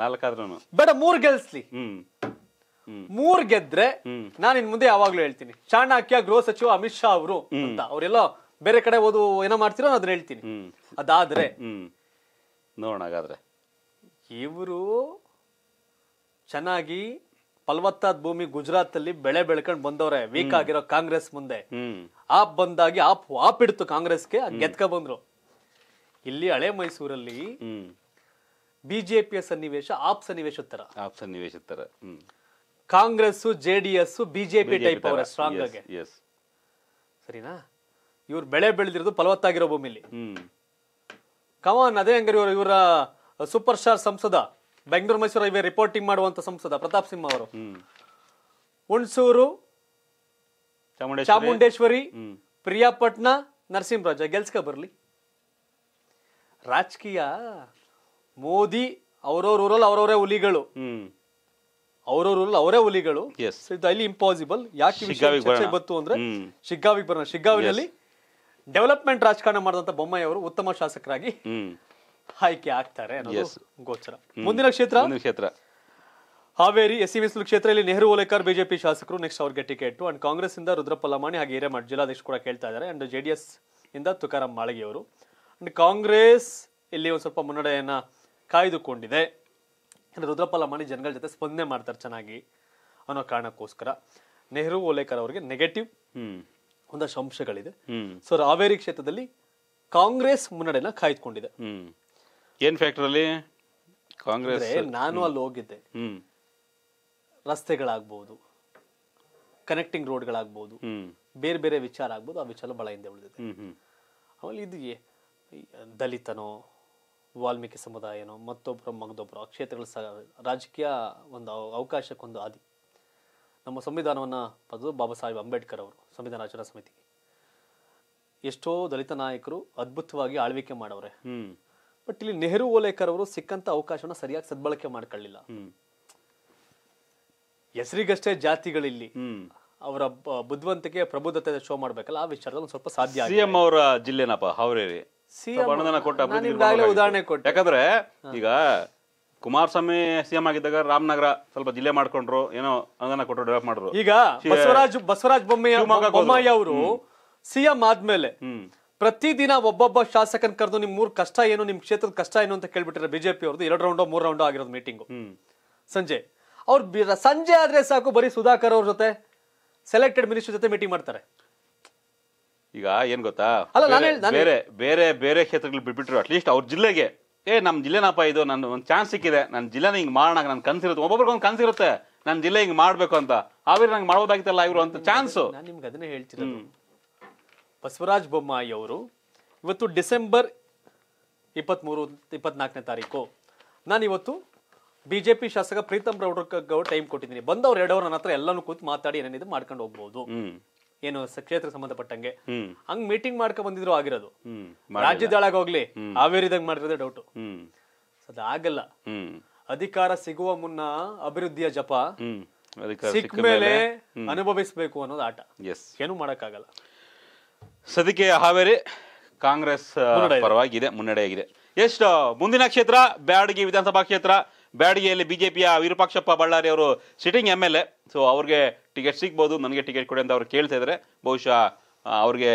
ನಾಲ್ಕಾದ್ರೂ ಬೇಡ ಮೂರ್ ಗೆಲ್ಸ್ಲಿ ಮೂರ್ ಗೆದ್ರೆ ನಾನು ಇನ್ ಮುಂದೆ ಯಾವಾಗ್ಲೂ ಹೇಳ್ತೀನಿ ಚಾಣಾಕ್ಯ ಗೃಹ ಸಚಿವ ಅಮಿತ್ ಶಾ ಅವರು ಅಂತ ಅವರೆಲ್ಲ ಬೇರೆ ಕಡೆ ಓದು ಏನೋ ಮಾಡ್ತಿರೋ ಅದನ್ನ ಹೇಳ್ತೀನಿ ಅದಾದ್ರೆ ನೋಡೋಣ ಹಾಗಾದ್ರೆ ಇವರು ಚೆನ್ನಾಗಿ ಫಲವತ್ತಾದ ಭೂಮಿ ಗುಜರಾತ್ ಅಲ್ಲಿ ಬೆಳೆ ಬೆಳ್ಕೊಂಡ್ ಬಂದವ್ರೆ ವೀಕ್ ಆಗಿರೋ ಕಾಂಗ್ರೆಸ್ ಮುಂದೆ ಆಪ್ ಬಂದಾಗಿ ಆಪ್ ಆಪ್ ಇಡ್ತು ಕಾಂಗ್ರೆಸ್ಗೆ ಗೆದ್ಕ ಬಂದ್ರು ಇಲ್ಲಿ ಹಳೆ ಮೈಸೂರಲ್ಲಿ ಬಿಜೆಪಿಯ ಸನ್ನಿವೇಶ ಆಪ್ ಸನ್ನಿವೇಶ ಆಪ್ ಸನ್ನಿವೇಶ Congress J D S BJP type ಅವರ ಸ್ಟ್ರಾಂಗ್ ಆಗಿ ಸರಿನಾ ಇವ್ರು ಬೆಳೆ ಬೆಳೆದಿರೋದು ಫಲವತ್ತಾಗಿರೋ ಭೂಮಿಲಿ ಕಮಾನ್ ಅದೇ ಹಂಗಾರೆ ಇವರ ಸೂಪರ್ ಸ್ಟಾರ್ ಸಂಸದ ಬೆಂಗಳೂರು ಮೈಸೂರು ಹೈವೇ ರಿಪೋರ್ಟಿಂಗ್ ಮಾಡುವಂತ ಸಂಸದ ಪ್ರತಾಪ್ ಸಿಂಹ ಅವರು ಹುಣಸೂರು ಚಾಮುಂಡೇಶ್ವರಿ ಪ್ರಿಯಾಪಟ್ನ ನರಸಿಂಹರಾಜ ಗೆಲ್ಸ್ಕ ಬರ್ಲಿ ರಾಜಕೀಯ ಮೋದಿ ಅವ್ರವ್ರ ಊರಲ್ಲಿ ಅವ್ರವರೇ ಹುಲಿಗಳು ಅವರವ್ರಲ್ಲಿ ಅವರೇ ಹುಲಿಗಳು ಇಂಪಾಸಿಬಲ್ ಯಾಕೆ ಬಂತು ಬತ್ತು ಅಂದ್ರೆ ಶಿಗ್ಗಾವಿಗೆ ಬರೋಣ ಶಿಗ್ಗಾವಿನಲ್ಲಿ ಡೆವಲಪ್ಮೆಂಟ್ ರಾಜಕಾರಣ ಮಾಡಿದಂತ ಬೊಮ್ಮಾಯಿ ಅವರು ಉತ್ತಮ ಶಾಸಕರಾಗಿ ಆಯ್ಕೆ ಆಗ್ತಾರೆ ಗೋಚರ ಮುಂದಿನ ಕ್ಷೇತ್ರ ಕ್ಷೇತ್ರ ಹಾವೇರಿ ಎಸ್ ಸಿ ಮೀಸಲು ಕ್ಷೇತ್ರ ಇಲ್ಲಿ ನೆಹರು ಓಲೇಕರ್ ಬಿಜೆಪಿ ಶಾಸಕರು ನೆಕ್ಸ್ಟ್ ಅವ್ರಿಗೆ ಟಿಕೆಟ್ ಅಂಡ್ ಕಾಂಗ್ರೆಸ್ ಇಂದ ರುದ್ರಪ್ಪ ಲಮಾಣಿ ಹಾಗೆ ಹಿರೇಮಠ ಜಿಲ್ಲಾಧ್ಯಕ್ಷ ಕೂಡ ಕೇಳ್ತಾ ಇದ್ದಾರೆ ಅಂಡ್ ಜೆಡಿಎಸ್ ಇಂದ ತುಕಾರಾಮ್ ಮಾಳಗಿ ಅವರು ಅಂಡ್ ಕಾಂಗ್ರೆಸ್ ಇಲ್ಲಿ ಒಂದು ಸ್ವಲ್ಪ ಮುನ್ನಡೆಯನ್ನ ಕಾಯ್ದುಕೊಂಡಿದೆ ಅಂದ್ರೆ ರುದ್ರಪ್ಪ ಲಮಾಣಿ ಜನಗಳ ಜೊತೆ ಸ್ಪಂದನೆ ಮಾಡ್ತಾರೆ ಚೆನ್ನಾಗಿ ಅನ್ನೋ ಕಾರಣಕ್ಕೋಸ್ಕರ ನೆಹರು ಓಲೇಕರ್ ಅವರಿಗೆ ನೆಗೆಟಿವ್ ಒಂದಷ್ಟು ಅಂಶಗಳಿದೆ ಸೊ ಹಾವೇರಿ ಕ್ಷೇತ್ರದಲ್ಲಿ ಕಾಂಗ್ರೆಸ್ ಮುನ್ನಡೆಯನ್ನ ಕಾಯ್ದುಕೊಂಡಿದೆ ಏನ್ ಫ್ಯಾಕ್ಟರ್ ಅಲ್ಲಿ ಕಾಂಗ್ರೆಸ್ ನಾನು ಅಲ್ಲಿ ಹೋಗಿದ್ದೆ ರಸ್ತೆಗಳಾಗ್ಬೋದು ಕನೆಕ್ಟಿಂಗ್ ರೋಡ್ಗಳಾಗ್ಬೋದು ಬೇರೆ ಬೇರೆ ವಿಚಾರ ಆಗ್ಬೋದು ಆ ವಿಚಾರ ಬಹಳ ಹಿಂದೆ ಉಳಿದಿದೆ ಆಮೇಲೆ ಇದು ದಲಿತನೋ ವಾಲ್ಮೀಕಿ ಸಮುದಾಯನೋ ಮತ್ತೊಬ್ಬರ ಮಗದೊಬ್ಬರು ಆ ಕ್ಷೇತ್ರಗಳ ರಾಜಕೀಯ ಒಂದು ಅವಕಾಶಕ್ಕೊಂದು ಆದಿ ನಮ್ಮ ಸಂವಿಧಾನವನ್ನು ಪದ್ದು ಬಾಬಾ ಸಾಹೇಬ್ ಅಂಬೇಡ್ಕರ್ ಅವರು ಸಂವಿಧಾನ ರಚನಾ ಸಮಿತಿ ಎಷ್ಟೋ ದಲಿತ ನಾಯಕರು ಅದ್ಭುತವಾಗಿ ಆಳ್ವಿಕೆ ಮಾಡವ್ರೆ ಬಟ್ ಇಲ್ಲಿ ನೆಹರು ಓಲೇಕರ್ ಅವರು ಸಿಕ್ಕಂತ ಅವಕಾಶವನ್ನ ಸರಿಯಾಗಿ ಸದ್ಬಳಕೆ ಮಾಡ್ಕೊಳ್ಳಿಲ್ಲ ಹೆಸರಿಗಷ್ಟೇ ಜಾತಿಗಳಿಲ್ಲಿ ಅವರ ಬುದ್ಧಿವಂತಿಕೆ ಪ್ರಬುದ್ಧತೆ ಶೋ ಮಾಡ್ಬೇಕಲ್ಲ ಆ ವಿಚಾರದಲ್ಲಿ ಸ್ವಲ್ಪ ಸಾಧ್ಯ ಸಿಎಂ ಅವರ ಜಿಲ್ಲೆನಪ್ಪ ಹಾವೇರಿ ಉದಾಹರಣೆ ಕೊಟ್ಟು ಯಾಕಂದ್ರೆ ಈಗ ಕುಮಾರಸ್ವಾಮಿ ಸಿಎಂ ಆಗಿದ್ದಾಗ ರಾಮನಗರ ಸ್ವಲ್ಪ ಜಿಲ್ಲೆ ಮಾಡ್ಕೊಂಡ್ರು ಏನೋ ಅನುದಾನ ಕೊಟ್ಟರು ಡೆವಲಪ್ ಮಾಡಿದ್ರು ಈಗ ಬಸವರಾಜ್ ಬಸವರಾಜ್ ಬೊಮ್ಮಾಯಿ ಅವರು ಸಿಎಂ ಆದ್ಮೇಲೆ ಪ್ರತಿದಿನ ಒಬ್ಬೊಬ್ಬ ಶಾಸಕನ್ ಕರೆದು ನಿಮ್ ಮೂರ್ ಕಷ್ಟ ಏನು ನಿಮ್ ಕ್ಷೇತ್ರದ ಕಷ್ಟ ಏನು ಅಂತ ಕೇಳ್ಬಿಟ್ರೆ ಬಿಜೆಪಿ ಅವ್ರದ್ದು ಎರಡು ರೌಂಡೋ ಮೂರ್ ರೌಂಡೋ ಆಗಿರೋದು ಮೀಟಿಂಗ್ ಸಂಜೆ ಅವ್ರ ಸಂಜೆ ಆದ್ರೆ ಸಾಕು ಬರೀ ಸುಧಾಕರ್ ಅವ್ರ ಜೊತೆ ಸೆಲೆಕ್ಟೆಡ್ ಮಿನಿಸ್ಟರ್ ಜೊತೆ ಮೀಟಿಂಗ್ ಮಾಡ್ತಾರೆ ಈಗ ಏನ್ ಗೊತ್ತಾ ಬೇರೆ ಬೇರೆ ಬೇರೆ ಕ್ಷೇತ್ರಗಳು ಬಿಟ್ಬಿಟ್ರು ಅಟ್ಲೀಸ್ಟ್ ಅವ್ರ ಜಿಲ್ಲೆಗೆ ಏ ನಮ್ಮ ಜಿಲ್ಲೆನಪ್ಪ ಇದು ನನ್ನ ಒಂದು ಚಾನ್ಸ್ ಸಿಕ್ಕಿದೆ ನನ್ನ ಜಿಲ್ಲೆನ ಹಿಂಗೆ ಮಾಡೋಣ ನನ್ನ ಕನ್ಸಿರುತ್ತೆ ಒಬ್ಬೊಬ್ರಿಗೆ ಒಂದು ಕನ್ಸಿರುತ್ತೆ ನನ್ನ ಜಿಲ್ಲೆ ಹಿಂಗೆ ಮಾಡಬೇಕು ಅಂತ ಆವೇರಿ ನಂಗೆ ಮಾಡ್ಬೋದಾಗಿತ್ತಲ್ಲ ಇವರು ಅಂತ ಚಾನ್ಸು ನಾನು ನಿಮ್ಗೆ ಅದನ್ನೇ ಹೇಳ್ತೀನಿ ಬಸವರಾಜ ಬೊಮ್ಮಾಯಿ ಅವರು ಇವತ್ತು ಡಿಸೆಂಬರ್ ಇಪ್ಪತ್ತ್ಮೂರು ಇಪ್ಪತ್ನಾಲ್ಕನೇ ತಾರೀಕು ಇವತ್ತು ಬಿ ಜೆ ಪಿ ಶಾಸಕ ಪ್ರೀತಮ್ ಗೌಡ ಟೈಮ್ ಕೊಟ್ಟಿದ್ದೀನಿ ಬಂದವ್ರು ಎರಡವ್ರು ನನ್ನ ಹತ್ರ ಎಲ್ಲಾನು ಕೂತು ಮಾತಾಡಿ ಏನೇನಿದೆ ಮಾಡ್ಕೊಂಡು ಹೋಗ್ಬೋದು ಏನು ಕ್ಷೇತ್ರ ಸಂಬಂಧಪಟ್ಟಂಗೆ ಹಂಗ್ ಮೀಟಿಂಗ್ ಮಾಡ್ಕೊಂಡ್ ಬಂದಿದ್ರು ಆಗಿರೋದು ರಾಜ್ಯದೊಳಗೆ ಹೋಗ್ಲಿ ಹಾವೇರಿದಾಗ ಮಾಡಿರೋದೇ ಡೌಟ್ ಅದಾಗಲ್ಲ ಆಗಲ್ಲ ಅಧಿಕಾರ ಸಿಗುವ ಮುನ್ನ ಅಭಿವೃದ್ಧಿಯ ಜಪ ಸಿಕ್ಕ ಮೇಲೆ ಅನುಭವಿಸಬೇಕು ಅನ್ನೋದು ಆಟ ಏನು ಮಾಡಕ್ಕಾಗಲ್ಲ ಸದ್ಯಕ್ಕೆ ಹಾವೇರಿ ಕಾಂಗ್ರೆಸ್ ಪರವಾಗಿದೆ ಮುನ್ನಡೆಯಾಗಿದೆ ಎಷ್ಟು ಮುಂದಿನ ಕ್ಷೇತ್ರ ಬ್ಯಾಡಗಿ ವಿಧಾನಸಭಾ ಕ್ಷೇತ್ರ ಬ್ಯಾಡಗಿಯಲ್ಲಿ ಬಿಜೆಪಿಯ ವಿರೂಪಾಕ್ಷಪ್ಪ ಬಳ್ಳಾರಿ ಅವರು sitting M L A so ಅವ್ರಿಗೆ ಟಿಕೆಟ್ ಸಿಗ್ಬೋದು ನನಗೆ ಟಿಕೆಟ್ ಕೊಡಿ ಅಂತ ಅವ್ರು ಕೇಳ್ತಾ ಇದ್ದಾರೆ ಬಹುಶಃ ಅವ್ರಿಗೆ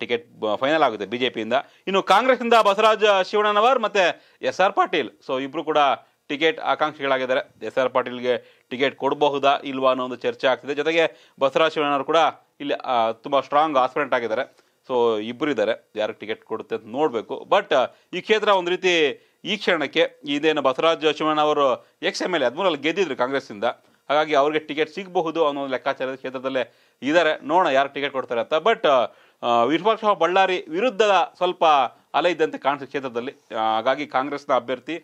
ಟಿಕೆಟ್ ಫೈನಲ್ ಆಗುತ್ತೆ ಬಿಜೆಪಿಯಿಂದ ಇನ್ನು ಕಾಂಗ್ರೆಸ್ನಿಂದ ಬಸವರಾಜ ಶಿವಣ್ಣನವರ್ ಮತ್ತು ಎಸ್ ಆರ್ ಪಾಟೀಲ್ ಸೊ ಇಬ್ಬರು ಕೂಡ ಟಿಕೆಟ್ ಆಕಾಂಕ್ಷಿಗಳಾಗಿದ್ದಾರೆ ಎಸ್ ಆರ್ ಪಾಟೀಲ್ಗೆ ಟಿಕೆಟ್ ಕೊಡಬಹುದಾ ಇಲ್ವಾ ಅನ್ನೋ ಒಂದು ಚರ್ಚೆ ಆಗ್ತಿದೆ ಜೊತೆಗೆ ಬಸವರಾಜ ಶಿವಣ್ಣನವರು ಕೂಡ ಇಲ್ಲಿ ತುಂಬ ಸ್ಟ್ರಾಂಗ್ ಆಸ್ಪಿರೆಂಟ್ ಆಗಿದ್ದಾರೆ ಸೊ ಇಬ್ಬರಿದ್ದಾರೆ ಯಾರಿಗೆ ಟಿಕೆಟ್ ಕೊಡುತ್ತೆ ಅಂತ ನೋಡಬೇಕು ಬಟ್ ಈ ಕ್ಷೇತ್ರ ಒಂದು ರೀತಿ ಈ ಕ್ಷಣಕ್ಕೆ ಇದೇನು ಬಸವರಾಜ ಶಿವಣ್ಣ ಅವರು ಎಕ್ಸ್ ಎಮ್ ಎಲ್ ಎ ಹದಿಮೂರಲ್ಲಿ ಗೆದ್ದಿದ್ರು ಕಾಂಗ್ರೆಸ್ಸಿಂದ ಹಾಗಾಗಿ ಅವ್ರಿಗೆ ಟಿಕೆಟ್ ಸಿಗಬಹುದು ಅನ್ನೋ ಒಂದು ಲೆಕ್ಕಾಚಾರದ ಕ್ಷೇತ್ರದಲ್ಲೇ ಇದ್ದಾರೆ ನೋಡೋಣ ಯಾರು ಟಿಕೆಟ್ ಕೊಡ್ತಾರೆ ಅಂತ ಬಟ್ ವಿಶ್ವಾಕ್ಷ ಬಳ್ಳಾರಿ ವಿರುದ್ಧದ ಸ್ವಲ್ಪ ಅಲೆ ಇದ್ದಂತೆ ಕಾಣಿಸೋ ಕ್ಷೇತ್ರದಲ್ಲಿ ಹಾಗಾಗಿ ಕಾಂಗ್ರೆಸ್ನ ಅಭ್ಯರ್ಥಿ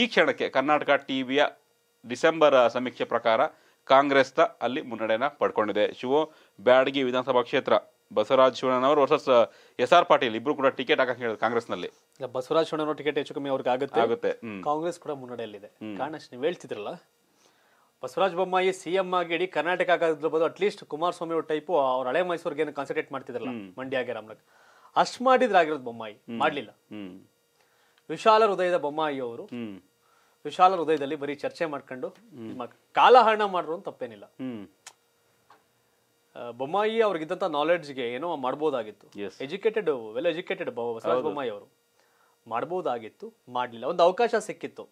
ಈ ಕ್ಷಣಕ್ಕೆ ಕರ್ನಾಟಕ ಟಿ ವಿಯ ಡಿಸೆಂಬರ್ ಸಮೀಕ್ಷೆ ಪ್ರಕಾರ ಕಾಂಗ್ರೆಸ್ ತ ಅಲ್ಲಿ ಮುನ್ನಡೆಯನ್ನು ಪಡ್ಕೊಂಡಿದೆ ಶಿವ ಬ್ಯಾಡಗಿ ವಿಧಾನಸಭಾ ಕ್ಷೇತ್ರ ಬಸವರಾಜ ಶಿವಣ್ಣನವರು ವರ್ಸಸ್ ಎಸ್ ಆರ್ ಪಾಟೀಲ್ ಇಬ್ರು ಕೂಡ ಟಿಕೆಟ್ ಹಾಕಿದ್ರು ಕಾಂಗ್ರೆಸ್ನಲ್ಲಿ ಇಲ್ಲ ಬಸವರಾಜ ಶಿವಣ್ಣನವರು ಟಿಕೆಟ್ ಹೆಚ್ಚು ಕಮ್ಮಿ ಅವ್ರಿಗೆ ಆಗುತ್ತೆ ಆಗುತ್ತೆ ಕಾಂಗ್ರೆಸ್ ಕೂಡ ಮುನ್ನಡೆಯಲ್ಲಿದೆ ಕಾರಣ ನೀವು ಹೇಳ್ತಿದ್ರಲ್ಲ ಬಸವರಾಜ ಬೊಮ್ಮಾಯಿ ಸಿಎಂ ಆಗಿ ಇಡೀ ಕರ್ನಾಟಕ ಆಗಿರ್ಬೋದು ಅಟ್ಲೀಸ್ಟ್ ಕುಮಾರಸ್ವಾಮಿ ಅವ್ರ ಟೈಪ್ ಅವ್ರ ಹಳೆ ಮೈಸೂರಿಗೆ ಏನು ಕಾನ್ಸಂಟ್ರೇಟ್ ಮಾಡ್ತಿದ್ರಲ್ಲ ಮಂಡ್ಯಗೆ ರಾಮನಗರ್ ಅಷ್ಟು ಮಾಡಿದ್ರೆ ಆಗಿರೋದು ಬೊಮ್ಮಾಯಿ ಮಾಡ್ಲಿಲ್ಲ ವಿಶಾಲ ಹೃದಯದ ಬೊಮ್ಮಾಯಿ ಅವರು ವಿಶಾಲ ಹೃದಯದಲ್ಲಿ ಬರೀ ಚರ್ಚೆ ಮಾಡ್ಕೊಂಡು ಕಾಲಹರಣ ಮಾಡ್ರು ಅಂತ ತಪ್ಪೇನಿಲ್ಲ ಬೊಮ್ಮಾಯಿ ಅವ್ರಿಗಿದ್ದಂತ ನಾಲೆಡ್ಜ್ಗೆ ಏನೋ ಮಾಡ್ಬೋದಾಗಿತ್ತು ಎಜುಕೇಟೆಡ್ ವೆಲ್ ಎಜುಕೇಟೆಡ್ ಬೊಮ್ಮಾಯಿ ಅವರು ಮಾಡ್ಬೋದಾಗಿತ್ತು ಮಾಡಲಿಲ್ಲ ಒಂದು ಅವಕಾಶ ಸಿಕ್ಕಿತ್ತು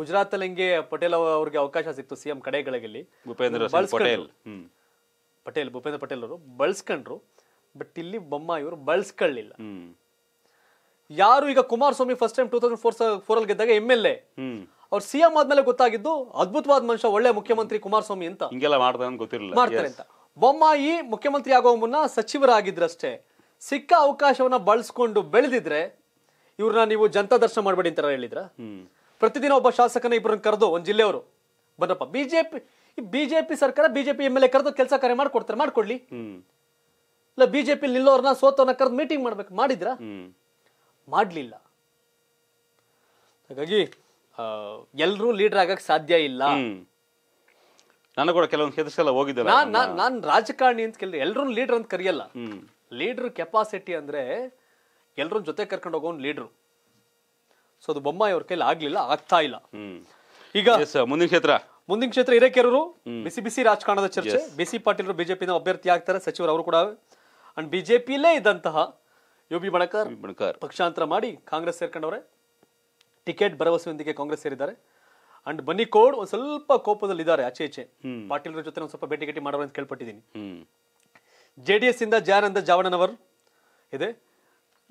ಗುಜರಾತ್ ಅಲ್ಲಿ ಹಿಂಗೆ ಪಟೇಲ್ ಅವ್ರಿಗೆ ಅವಕಾಶ ಸಿಕ್ತು ಸಿಎಂ ಕಡೆಗಳಲ್ಲಿ ಪಟೇಲ್ ಭೂಪೇಂದ್ರ ಪಟೇಲ್ ಅವರು ಬಳಸ್ಕೊಂಡ್ರು ಬಟ್ ಇಲ್ಲಿ ಬೊಮ್ಮಾಯಿ ಅವರು ಬಳಸ್ಕೊಳ್ಳಿಲ್ಲ ಯಾರು ಈಗ Kumaraswamy first time two thousand four four ಅಲ್ಲಿ ಗೆದ್ದಾಗ ಎಂ ಎಲ್ ಎ ಅವ್ರು ಸಿಎಂ ಆದ್ಮೇಲೆ ಗೊತ್ತಾಗಿದ್ದು ಅದ್ಭುತವಾದ ಮನುಷ್ಯ ಒಳ್ಳೆ ಮುಖ್ಯಮಂತ್ರಿ ಕುಮಾರಸ್ವಾಮಿ ಅಂತ ಹಿಂಗೆಲ್ಲ ಮಾಡ್ತಾರೆ ಅಂತ ಗೊತ್ತಿರಲಿಲ್ಲ ಮಾಡ್ತಾರೆ ಅಂತ ಬೊಮ್ಮಾಯಿ ಮುಖ್ಯಮಂತ್ರಿ ಆಗೋ ಮುನ್ನ ಸಚಿವರಾಗಿದ್ರಷ್ಟೇ ಸಿಕ್ಕ ಅವಕಾಶವನ್ನ ಬಳಸ್ಕೊಂಡು ಬೆಳೆದಿದ್ರೆ ಇವ್ರನ್ನ ನೀವು ಜನತಾ ದರ್ಶನ ಮಾಡಬೇಡಿ ಅಂತ ಹೇಳಿದ್ರ ಪ್ರತಿದಿನ ಒಬ್ಬ ಶಾಸಕನ ಇಬ್ಬರನ್ನ ಕರೆದು ಒಂದ್ ಜಿಲ್ಲೆಯವರು ಬನ್ನಪ್ಪ ಬಿಜೆಪಿ ಬಿಜೆಪಿ ಸರ್ಕಾರ ಬಿಜೆಪಿ ಎಂ ಎಲ್ ಎ ಕರೆದು ಕೆಲಸ ಕಾರ್ಯ ಮಾಡ್ಕೊಡ್ತಾರೆ ಮಾಡ್ಕೊಡ್ಲಿ ಇಲ್ಲ ಬಿಜೆಪಿ ನಿಲ್ಲೋರ್ನ ಸೋತವ್ರನ್ನ ಕರೆದು ಮೀಟಿಂಗ್ ಮಾಡ್ಬೇಕು ಮಾಡಿದ್ರ ಮಾಡ್ಲಿಲ್ಲ ಹಾಗಾಗಿ ಎಲ್ಲರೂ ಲೀಡರ್ ಆಗಕ್ ಸಾಧ್ಯ ಇಲ್ಲ ನಾನು ಕೂಡ ಕೆಲವೊಂದು ಕ್ಷೇತ್ರಕ್ಕೆಲ್ಲ ಹೋಗಿದ್ದೆ ನಾನ್ ರಾಜಕಾರಣಿ ಅಂತ ಕೇಳಿದ್ರೆ ಎಲ್ಲರೂ ಲೀಡರ್ ಅಂತ ಕರೆಯಲ್ಲ ಲೀಡರ್ ಕೆಪಾಸಿಟಿ ಅಂದ್ರೆ ಎಲ್ಲರ ಜೊತೆ ಕರ್ಕೊಂಡು ಹೋಗೋನ್ ಲೀಡರ್ ಸೊ ಅದು ಬೊಮ್ಮಾಯಿ ಅವ್ರ ಕೈಲಿ ಆಗ್ಲಿಲ್ಲ ಆಗ್ತಾ ಇಲ್ಲ ಈಗ ಮುಂದಿನ ಕ್ಷೇತ್ರ ಮುಂದಿನ ಕ್ಷೇತ್ರ ಹಿರೇಕೆರೂರು ಬಿಸಿ ಬಿಸಿ ರಾಜಕಾರಣದ ಚರ್ಚೆ ಬಿಸಿ ಪಾಟೀಲ್ ಬಿಜೆಪಿನ ಅಭ್ಯರ್ಥಿ ಆಗ್ತಾರೆ ಸಚಿವರು ಅವರು ಕೂಡ ಅಂಡ್ ಬಿಜೆಪಿಲೇ ಇದ್ದಂತಹ ಯು ಬಿ ಬಣಕರ್ ಪಕ್ಷಾಂತರ ಮಾಡಿ ಕಾಂಗ್ರೆಸ್ ಸೇರ್ಕೊಂಡವ್ರೆ ಟಿಕೆಟ್ ಭರವಸೆಯೊಂದಿಗೆ ಕಾಂಗ್ರೆಸ್ ಸೇರಿದ್ದಾರೆ ಅಂಡ್ ಬನ್ನಿ ಕೋಡ್ ಒಂದು ಸ್ವಲ್ಪ ಕೋಪದಲ್ಲಿ ಇದ್ದಾರೆ ಆಚೆ ಈಚೆ ಪಾಟೀಲ್ರ ಜೊತೆ ಒಂದು ಸ್ವಲ್ಪ ಭೇಟಿ ಮಾಡೋರು ಅಂತ ಕೇಳ್ಪಟ್ಟಿದ್ದೀನಿ ಜೆ ಡಿ ಎಸ್ ಇಂದ ಜಯಾನಂದ ಜಾವಣನವರು ಇದೆ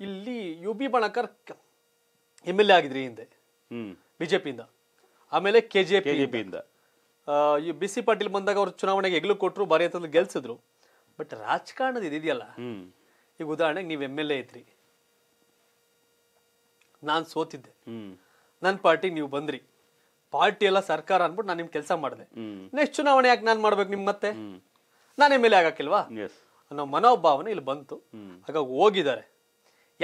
ಇಲ್ಲಿ U B Banakar M L A ಆಗಿದ್ರಿ ಹಿಂದೆ ಬಿಜೆಪಿಯಿಂದ ಆಮೇಲೆ K J P B C Patil ಬಂದಾಗ ಅವರು ಚುನಾವಣೆಗೆ ಎಗ್ಲು ಕೊಟ್ಟರು ಬಾರಿ ಅಂತ ಗೆಲ್ಸಿದ್ರು ಬಟ್ ರಾಜಕಾರಣದ ಇದೆಯಲ್ಲ ಈಗ ಉದಾಹರಣೆಗೆ ನೀವು ಎಮ್ ಎಲ್ ಎ ಇದ್ರಿ ನಾನು ಸೋತಿದ್ದೆ ನನ್ನ ಪಾರ್ಟಿ ನೀವು ಬಂದ್ರಿ ಪಾರ್ಟಿ ಎಲ್ಲ ಸರ್ಕಾರ ಅನ್ಬಿಟ್ಟು ನಾನು ನಿಮ್ ಕೆಲಸ ಮಾಡಿದೆ ನೆಕ್ಸ್ಟ್ ಚುನಾವಣೆ ಯಾಕೆ ನಾನು ಮಾಡ್ಬೇಕು ನಿಮ್ ಮತ್ತೆ ನಾನೇ ಮೇಲೆ ಆಗಕ್ಕಿಲ್ವಾ ಅನ್ನೋ ಮನೋಭಾವನೆ ಇಲ್ಲಿ ಬಂತು ಹಾಗಾಗಿ ಹೋಗಿದ್ದಾರೆ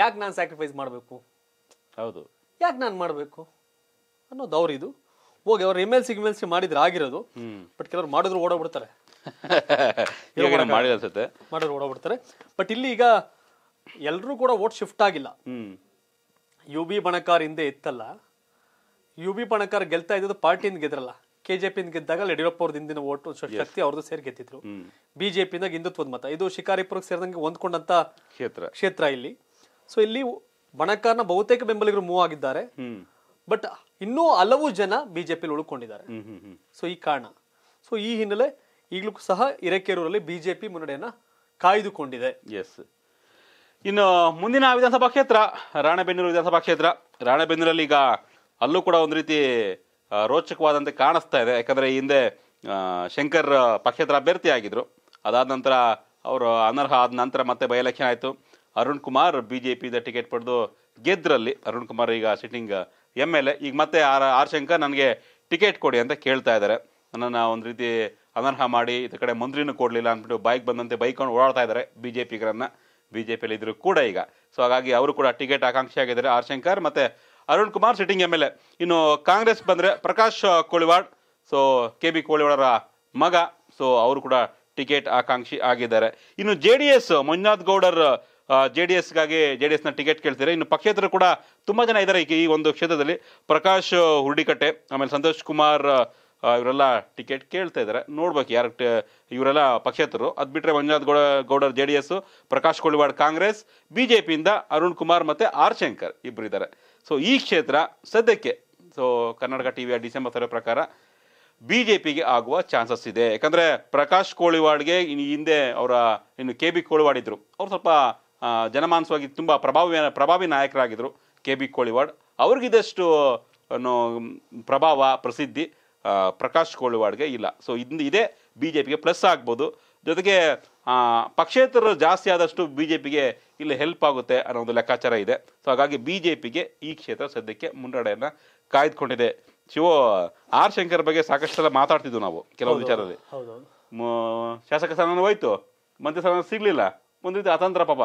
ಯಾಕೆ ನಾನು ಸ್ಯಾಕ್ರಿಫೈಸ್ ಮಾಡಬೇಕು ಹೌದು ಯಾಕೆ ನಾನು ಮಾಡಬೇಕು ಅನ್ನೋದು ಇದು ಹೋಗಿ ಅವ್ರು M L C L C ಮಾಡಿದ್ರೆ ಆಗಿರೋದು ಬಟ್ ಕೆಲವ್ರು ಮಾಡಿದ್ರು ಓಡೋಗ್ಬಿಡ್ತಾರೆ ಮಾಡಿದ್ರು ಓಡೋಗ್ಬಿಡ್ತಾರೆ ಬಟ್ ಇಲ್ಲಿ ಈಗ ಎಲ್ಲರೂ ಕೂಡ ಓಟ್ ಶಿಫ್ಟ್ ಆಗಿಲ್ಲ ಯು ಬಿ ಬಣಕಾರ್ ಹಿಂದೆ ಇತ್ತಲ್ಲ ಯು ಬಿ ಪಣಕರ್ ಗೆಲ್ತಾ ಇದ್ದದ್ದು ಪಾರ್ಟಿಯಿಂದ ಗೆದ್ರಲ್ಲ ಕೆಜೆಪಿಯಿಂದ ಗೆದ್ದಾಗ ಯಡಿಯೂರಪ್ಪ ಅವ್ರದ್ದು ಹಿಂದಿನ ಓಟು ಶಕ್ತಿ ಅವ್ರದ್ದು ಸೇರಿ ಗೆದ್ದಿದ್ರು ಬಿಜೆಪಿನಾಗ ಹಿಂದುತ್ವದ ಮತ ಇದು ಶಿಕಾರಿಪುರಕ್ಕೆ ಸೇರಿದಂಗೆ ಹೊಂದ್ಕೊಂಡಂತ ಕ್ಷೇತ್ರ ಕ್ಷೇತ್ರ ಇಲ್ಲಿ ಸೊ ಇಲ್ಲಿ ಬಣಕಾರ್ನ ಬಹುತೇಕ ಬೆಂಬಲಿಗರು ಮೂವ್ ಆಗಿದ್ದಾರೆ ಬಟ್ ಇನ್ನೂ ಹಲವು ಜನ ಬಿಜೆಪಿಲಿ ಉಳ್ಕೊಂಡಿದ್ದಾರೆ ಸೊ ಈ ಕಾರಣ ಸೊ ಈ ಹಿನ್ನೆಲೆ ಈಗಲೂ ಸಹ ಹಿರೇಕೆರೂರಲ್ಲಿ ಬಿಜೆಪಿ ಮುನ್ನಡೆಯನ್ನ ಕಾಯ್ದುಕೊಂಡಿದೆ ಎಸ್ ಇನ್ನು ಮುಂದಿನ ವಿಧಾನಸಭಾ ಕ್ಷೇತ್ರ ರಾಣೆಬೆನ್ನೂರು ವಿಧಾನಸಭಾ ಕ್ಷೇತ್ರ ರಾಣೆಬೆನ್ನೂರಲ್ಲಿ ಈಗ ಅಲ್ಲೂ ಕೂಡ ಒಂದು ರೀತಿ ರೋಚಕವಾದಂತೆ ಕಾಣಿಸ್ತಾ ಇದೆ ಯಾಕಂದರೆ ಹಿಂದೆ ಶಂಕರ್ ಪಕ್ಷೇತರ ಅಭ್ಯರ್ಥಿ ಆಗಿದ್ದರು ಅದಾದ ನಂತರ ಅವರು ಅನರ್ಹ ಆದ ನಂತರ ಮತ್ತೆ ಬೈ ಎಲೆಕ್ಷನ್ ಆಯಿತು ಅರುಣ್ ಕುಮಾರ್ ಬಿ ಜೆ ಪಿದ ಟಿಕೆಟ್ ಪಡೆದು ಗೆದ್ರಲ್ಲಿ ಅರುಣ್ ಕುಮಾರ್ ಈಗ ಸಿಟ್ಟಿಂಗ್ ಎಮ್ ಎಲ್ ಎ ಈಗ ಮತ್ತೆ ಆರ್ ಆರ್ ಶಂಕರ್ ನನಗೆ ಟಿಕೆಟ್ ಕೊಡಿ ಅಂತ ಕೇಳ್ತಾ ಇದ್ದಾರೆ ನನ್ನನ್ನು ಒಂದು ರೀತಿ ಅನರ್ಹ ಮಾಡಿ ಈ ಕಡೆ ಮಂತ್ರಿನೂ ಕೊಡಲಿಲ್ಲ ಅಂದ್ಬಿಟ್ಟು ಬೈಕ್ ಬಂದಂತೆ ಬೈಕೊಂಡು ಓಡಾಡ್ತಾ ಇದ್ದಾರೆ ಬಿ ಜೆ ಪಿಗರನ್ನು ಬಿ ಜೆ ಪಿಯಲ್ಲಿ ಇದ್ದರೂ ಕೂಡ ಈಗ ಸೊ ಹಾಗಾಗಿ ಅವರು ಕೂಡ ಟಿಕೆಟ್ ಆಕಾಂಕ್ಷಿ ಆಗಿದ್ದಾರೆ ಆರ್ ಶಂಕರ್ ಮತ್ತು Arun Kumar sitting M L A ಇನ್ನು ಕಾಂಗ್ರೆಸ್ ಬಂದರೆ Prakash Koliwad so K B ಕೋಳಿವಾಡರ ಮಗ ಸೊ ಅವರು ಕೂಡ ಟಿಕೆಟ್ ಆಕಾಂಕ್ಷಿ ಆಗಿದ್ದಾರೆ ಇನ್ನು J D S Manjunath Gowdar J D ಎಸ್ಗಾಗಿ ಜೆ ಡಿ ಎಸ್ನ ಟಿಕೆಟ್ ಕೇಳ್ತಿದ್ದಾರೆ ಇನ್ನು ಪಕ್ಷೇತರು ಕೂಡ ತುಂಬ ಜನ ಇದ್ದಾರೆ ಈ ಒಂದು ಕ್ಷೇತ್ರದಲ್ಲಿ ಪ್ರಕಾಶ್ ಹುರ್ಡಿಕಟ್ಟೆ ಆಮೇಲೆ ಸಂತೋಷ್ ಕುಮಾರ್ ಇವರೆಲ್ಲ ಟಿಕೆಟ್ ಕೇಳ್ತಾ ಇದ್ದಾರೆ ನೋಡ್ಬೇಕು ಯಾರು ಇವರೆಲ್ಲ ಪಕ್ಷೇತರು ಅದು ಬಿಟ್ಟರೆ Manjunath Gowda Gowdar J D S Prakash Koliwad Congress B J ಪಿಯಿಂದ ಅರುಣ್ ಕುಮಾರ್ ಮತ್ತು ಆರ್ ಶಂಕರ್ ಇಬ್ಬರಿದ್ದಾರೆ ಸೊ ಈ ಕ್ಷೇತ್ರ ಸದ್ಯಕ್ಕೆ ಸೊ ಕರ್ನಾಟಕ ಟಿ ವಿಯ ಡಿಸೆಂಬರ್ ತರ ಪ್ರಕಾರ ಬಿ ಜೆ ಪಿಗೆ ಆಗುವ ಚಾನ್ಸಸ್ ಇದೆ ಯಾಕಂದರೆ ಪ್ರಕಾಶ್ ಕೋಳಿವಾಡ್ಗೆ ಹಿಂದೆ ಅವರ ಇನ್ನು ಕೆ ಬಿ ಕೋಳಿವಾಡ್ ಅವ್ರು ಸ್ವಲ್ಪ ಜನಮಾನಸವಾಗಿ ತುಂಬ ಪ್ರಭಾವಿ ಪ್ರಭಾವಿ ನಾಯಕರಾಗಿದ್ದರು ಕೆ ಬಿ ಕೋಳಿವಾಡ್ ಅವ್ರಿಗಿದಷ್ಟು ಪ್ರಭಾವ ಪ್ರಸಿದ್ಧಿ ಪ್ರಕಾಶ್ ಕೋಳಿವಾಡ್ಗೆ ಇಲ್ಲ ಸೊ ಇಂದು ಇದೇ ಬಿ ಜೆ ಪಿಗೆ ಪ್ಲಸ್ ಆಗ್ಬೋದು ಜೊತೆಗೆ ಪಕ್ಷೇತರರು ಜಾಸ್ತಿ ಆದಷ್ಟು ಬಿ ಜೆ ಪಿಗೆ ಇಲ್ಲಿ ಹೆಲ್ಪ್ ಆಗುತ್ತೆ ಅನ್ನೋ ಒಂದು ಲೆಕ್ಕಾಚಾರ ಇದೆ ಸೊ ಹಾಗಾಗಿ ಬಿ ಜೆ ಪಿಗೆ ಈ ಕ್ಷೇತ್ರ ಸದ್ಯಕ್ಕೆ ಮುನ್ನಡೆಯನ್ನು ಕಾಯ್ದುಕೊಂಡಿದೆ ಶಿವ ಆರ್ ಶಂಕರ್ ಬಗ್ಗೆ ಸಾಕಷ್ಟು ಸಲ ಮಾತಾಡ್ತಿದ್ವು ನಾವು ಕೆಲವು ವಿಚಾರದಲ್ಲಿ ಶಾಸಕ ಸ್ಥಾನನೂ ಹೋಯ್ತು ಮಂತ್ರಿ ಸ್ಥಾನ ಸಿಗ್ಲಿಲ್ಲ ಒಂದು ಅತಂತ್ರ ಪಾಪ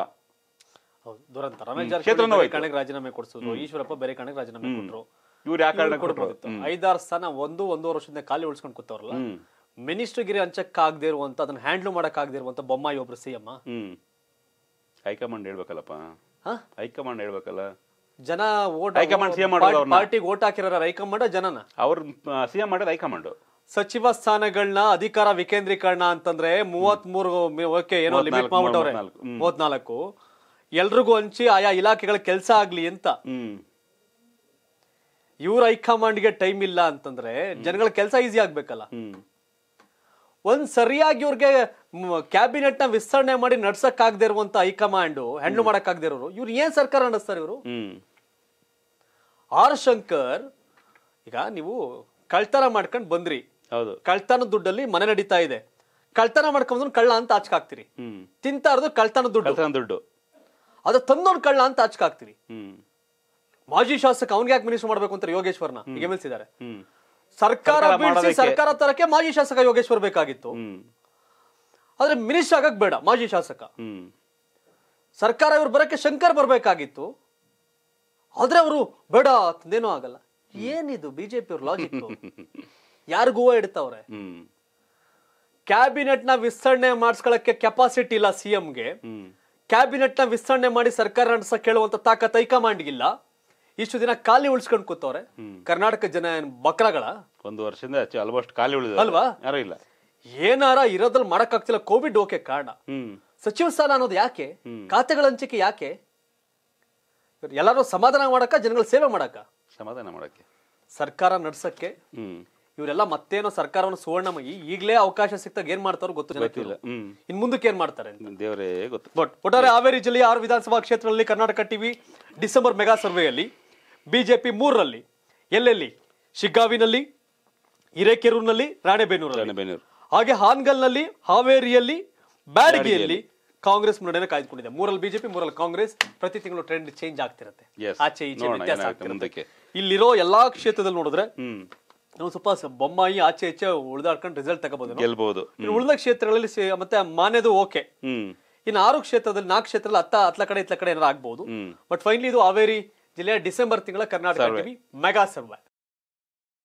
ರಾಜೀನಾಮೆ ಕೊಡಿಸೋದು ಈಶ್ವರಪ್ಪ ಬೇರೆ ಕಣಕ್ಕೆ ರಾಜೀನಾಮೆ ಕೊಟ್ಟರು ಇವ್ರು ಯಾಕೆ ಐದಾರು ಸ್ಥಾನ ಒಂದು ಒಂದೂವರೆ ವರ್ಷದಿಂದ ಖಾಲಿ ಉಳಿಸ್ಕೊಂಡು ಕೂತವ್ರಲ್ಲ ಮಿನಿಸ್ಟರ್ಗಿರಿ ಹಂಚಕ್ಕಾಗದೇ ಇರುವಂತ ಅದನ್ನ ಮಾಡಕ್ ಮಾಡಕ್ಕಾಗದೇ ಇರುವಂತ ಬೊಮ್ಮಾಯಿ ಒಬ್ರು ಸಿ ಎಮ್ಮ ಹೈಕಮಾಂಡ್ ಹೇಳ್ಬೇಕಲ್ಲಪ್ಪ ಹೈಕಮಾಂಡ್ ಹೇಳ್ಬೇಕಲ್ಲ ಜನ ಓಟ್ ಹೈಕಮಾಂಡ್ ಸಿಎಂ ಮಾಡೋದು ಪಾರ್ಟಿಗೆ ಓಟ್ ಹಾಕಿರೋ ಹೈಕಮಾಂಡ್ ಜನನ ಅವ್ರ ಸಿಎಂ ಮಾಡೋದು ಹೈಕಮಾಂಡ್ ಸಚಿವ ಸ್ಥಾನಗಳನ್ನ ಅಧಿಕಾರ ವಿಕೇಂದ್ರೀಕರಣ ಅಂತಂದ್ರೆ ಮೂವತ್ ಮೂರು ಓಕೆ ಏನೋ ಲಿಮಿಟ್ ಮಾಡ್ಬಿಟ್ಟವ್ರೆ ಮೂವತ್ನಾಲ್ಕು ಎಲ್ರಿಗೂ ಹಂಚಿ ಆಯಾ ಇಲಾಖೆಗಳ ಕೆಲಸ ಆಗ್ಲಿ ಅಂತ ಇವ್ರ ಹೈಕಮಾಂಡ್ಗೆ ಟೈಮ್ ಇಲ್ಲ ಅಂತಂದ್ರೆ ಜನಗಳ ಕೆಲಸ ಈಸಿ ಆಗ್ಬೇಕಲ್ಲ ಒಂದ್ ಸರಿಯಾಗಿ ಇವ್ರಿಗೆ ಕ್ಯಾಬಿನೆಟ್ ನ ವಿಸ್ತರಣೆ ಮಾಡಿ ನಡ್ಸಕ್ಕಾಗದೇ ಇರುವಂತ ಹೈಕಮಾಂಡ್ ಮಾಡಕ್ ಮಾಡಕ್ ಇರೋರು ಇವ್ರು ಏನ್ ಸರ್ಕಾರ ನಡೆಸ್ತಾರೆ ಇವರು ಆರ್ ಶಂಕರ್ ಈಗ ನೀವು ಕಳ್ತನ ಮಾಡ್ಕೊಂಡು ಬಂದ್ರಿ ಹೌದು ಕಳ್ತನ ದುಡ್ಡಲ್ಲಿ ಮನೆ ನಡೀತಾ ಇದೆ ಕಳ್ತನ ಮಾಡ್ಕೊಂಡ್ ಕಳ್ಳ ಅಂತ ಆಚಕಾಕ್ತಿರಿ ತಿಂತಾ ಇರೋದು ಕಳ್ತನ ದುಡ್ಡು ದುಡ್ಡು ಅದ ತಂದೊಂದು ಕಳ್ಳ ಅಂತ ಹಾಕ್ತಿರಿ ಮಾಜಿ ಶಾಸಕ ಅವ್ನಿಗೆ ಯಾಕೆ ಮಿನಿಸ್ಟರ್ ಮಾಡ್ಬೇಕು ಅಂತ ಯೋಗೇಶ್ವರ್ನ ಗೆಮಿಸಿದ್ದಾರೆ ಸರ್ಕಾರ ಬೀಳಿಸಿ ಸರ್ಕಾರ ತರಕ್ಕೆ ಮಾಜಿ ಶಾಸಕ ಯೋಗೇಶ್ವರ್ ಬೇಕಾಗಿತ್ತು ಆದ್ರೆ ಮಿನಿಸ್ಟರ್ ಆಗಕ್ ಬೇಡ ಮಾಜಿ ಶಾಸಕ ಸರ್ಕಾರ ಇವ್ರು ಬರಕ್ಕೆ ಶಂಕರ್ ಬರ್ಬೇಕಾಗಿತ್ತು ಆದ್ರೆ ಅವರು ಬೇಡ ಅಂತಂದೇನೂ ಆಗಲ್ಲ ಏನಿದು ಬಿಜೆಪಿ ಅವ್ರ ಲಾಜಿಕ್ ಗೋವಾ ಇಡ್ತಾವ್ರೆ ಕ್ಯಾಬಿನೆಟ್ ನ ವಿಸ್ತರಣೆ ಮಾಡಿಸ್ಕೊಳಕ್ಕೆ ಕೆಪಾಸಿಟಿ ಇಲ್ಲ ಸಿಎಂಗೆ ಕ್ಯಾಬಿನೆಟ್ ನ ವಿಸ್ತರಣೆ ಮಾಡಿ ಸರ್ಕಾರ ನಡೆಸಕ್ ಕೇಳುವಂತ ತಾಕತ್ ಹೈಕಮಾಂಡ್ ಇಲ್ಲ ಇಷ್ಟು ದಿನ ಖಾಲಿ ಉಳಿಸ್ಕೊಂಡು ಕೂತವ್ರೆ ಕರ್ನಾಟಕ ಜನ ಏನ್ ಬಕ್ರಗಳ ಒಂದು ವರ್ಷದಿಂದ ಆಲ್ಮೋಸ್ಟ್ ಖಾಲಿ ಉಳಿದ ಅಲ್ವಾ ಯಾರು ಇಲ್ಲ ಏನಾರ ಇರೋದ್ರಲ್ಲಿ ಮಾಡಕ್ಕಾಗ್ತಿಲ್ಲ ಕೋವಿಡ್ ಓಕೆ ಕಾರಣ ಸಚಿವ ಸ್ಥಾನ ಅನ್ನೋದು ಯಾಕೆ ಖಾತೆಗಳ ಹಂಚಿಕೆ ಯಾಕೆ ಎಲ್ಲಾರು ಸಮಾಧಾನ ಮಾಡಕ ಜನಗಳ ಸೇವೆ ಮಾಡಕ ಸಮಾಧಾನ ಮಾಡಕ್ಕೆ ಸರ್ಕಾರ ನಡ್ಸಕ್ಕೆ ಇವರೆಲ್ಲ ಮತ್ತೇನೋ ಸರ್ಕಾರವನ್ನು ಸುವರ್ಣಮಯಿ ಈಗಲೇ ಅವಕಾಶ ಸಿಕ್ತಾಗ ಏನ್ ಮಾಡ್ತಾರೋ ಗೊತ್ತು ಗೊತ್ತಿಲ್ಲ ಇನ್ ಮುಂದಕ್ಕೆ ಏನ್ ಮಾಡ್ತಾರೆ ದೇವರೇ ಗೊತ್ತು ಬಟ್ ಒಟ್ಟಾರೆ ಹಾವೇರಿ ಜಿಲ್ಲೆಯ ಆರು ವಿಧಾನಸಭಾ ಕ್ಷೇತ್ರಗಳಲ್ಲಿ ಕರ್ನಾಟಕ ಟಿವಿ ಡಿಸೆಂಬರ್ ಮೆಗಾ ಸರ್ವೆಯಲ್ಲಿ ಬಿಜೆಪಿ ಮೂರರಲ್ಲಿ ಎಲ್ಲೆಲ್ಲಿ ಶಿಗ್ಗಾವಿನಲ್ಲಿ ಹಿರೇಕೆರೂರಿನಲ್ಲಿ ರಾಣೆಬೆನ್ನೂರು ಹಾಗೆ ಹಾನ್ಗಲ್ನಲ್ಲಿ ಹಾವೇರಿಯಲ್ಲಿ ಬ್ಯಾಡಗಿಯಲ್ಲಿ ಕಾಂಗ್ರೆಸ್ ಮುನ್ನಡೆಯನ್ನು ಕಾಯ್ದುಕೊಂಡಿದೆ ಮೂರಲ್ಲಿ ಬಿಜೆಪಿ ಮೂರಲ್ಲಿ ಕಾಂಗ್ರೆಸ್ ಪ್ರತಿ ತಿಂಗಳು ಟ್ರೆಂಡ್ ಚೇಂಜ್ ಆಗ್ತಿರುತ್ತೆ ಆಚೆ ಈಚೆ ವ್ಯತ್ಯಾಸ ಇಲ್ಲಿರೋ ಎಲ್ಲಾ ಕ್ಷೇತ್ರದಲ್ಲಿ ನೋಡಿದ್ರೆ ನಾವು ಸ್ವಲ್ಪ ಬೊಮ್ಮಾಯಿ ಆಚೆ ಈಚೆ ಉಳಿದಾಡ್ಕೊಂಡು ರಿಸಲ್ಟ್ ತಗೋಬಹುದು ಗೆಲ್ಬಹುದು ಉಳಿದ ಕ್ಷೇತ್ರಗಳಲ್ಲಿ ಮತ್ತೆ ಮಾನ್ಯದು ಓಕೆ ಇನ್ನು ಆರು ಕ್ಷೇತ್ರದಲ್ಲಿ ನಾಲ್ಕು ಕ್ಷೇತ್ರದಲ್ಲಿ ಹತ್ತ ಹತ್ಲ ಕಡೆ ಇತ್ಲ ಕಡೆ ಏನಾರ ಆಗ್ಬಹುದು ಬಟ್ ಫೈನಲಿ ಇದು ಹಾವೇರಿ ಜಿಲ್ಲೆಯ ಡಿಸೆಂಬರ್ ತಿಂಗಳ ಕರ್ನಾಟಕ ಟಿವಿ ಮೆಗಾ ಸರ್ವೆ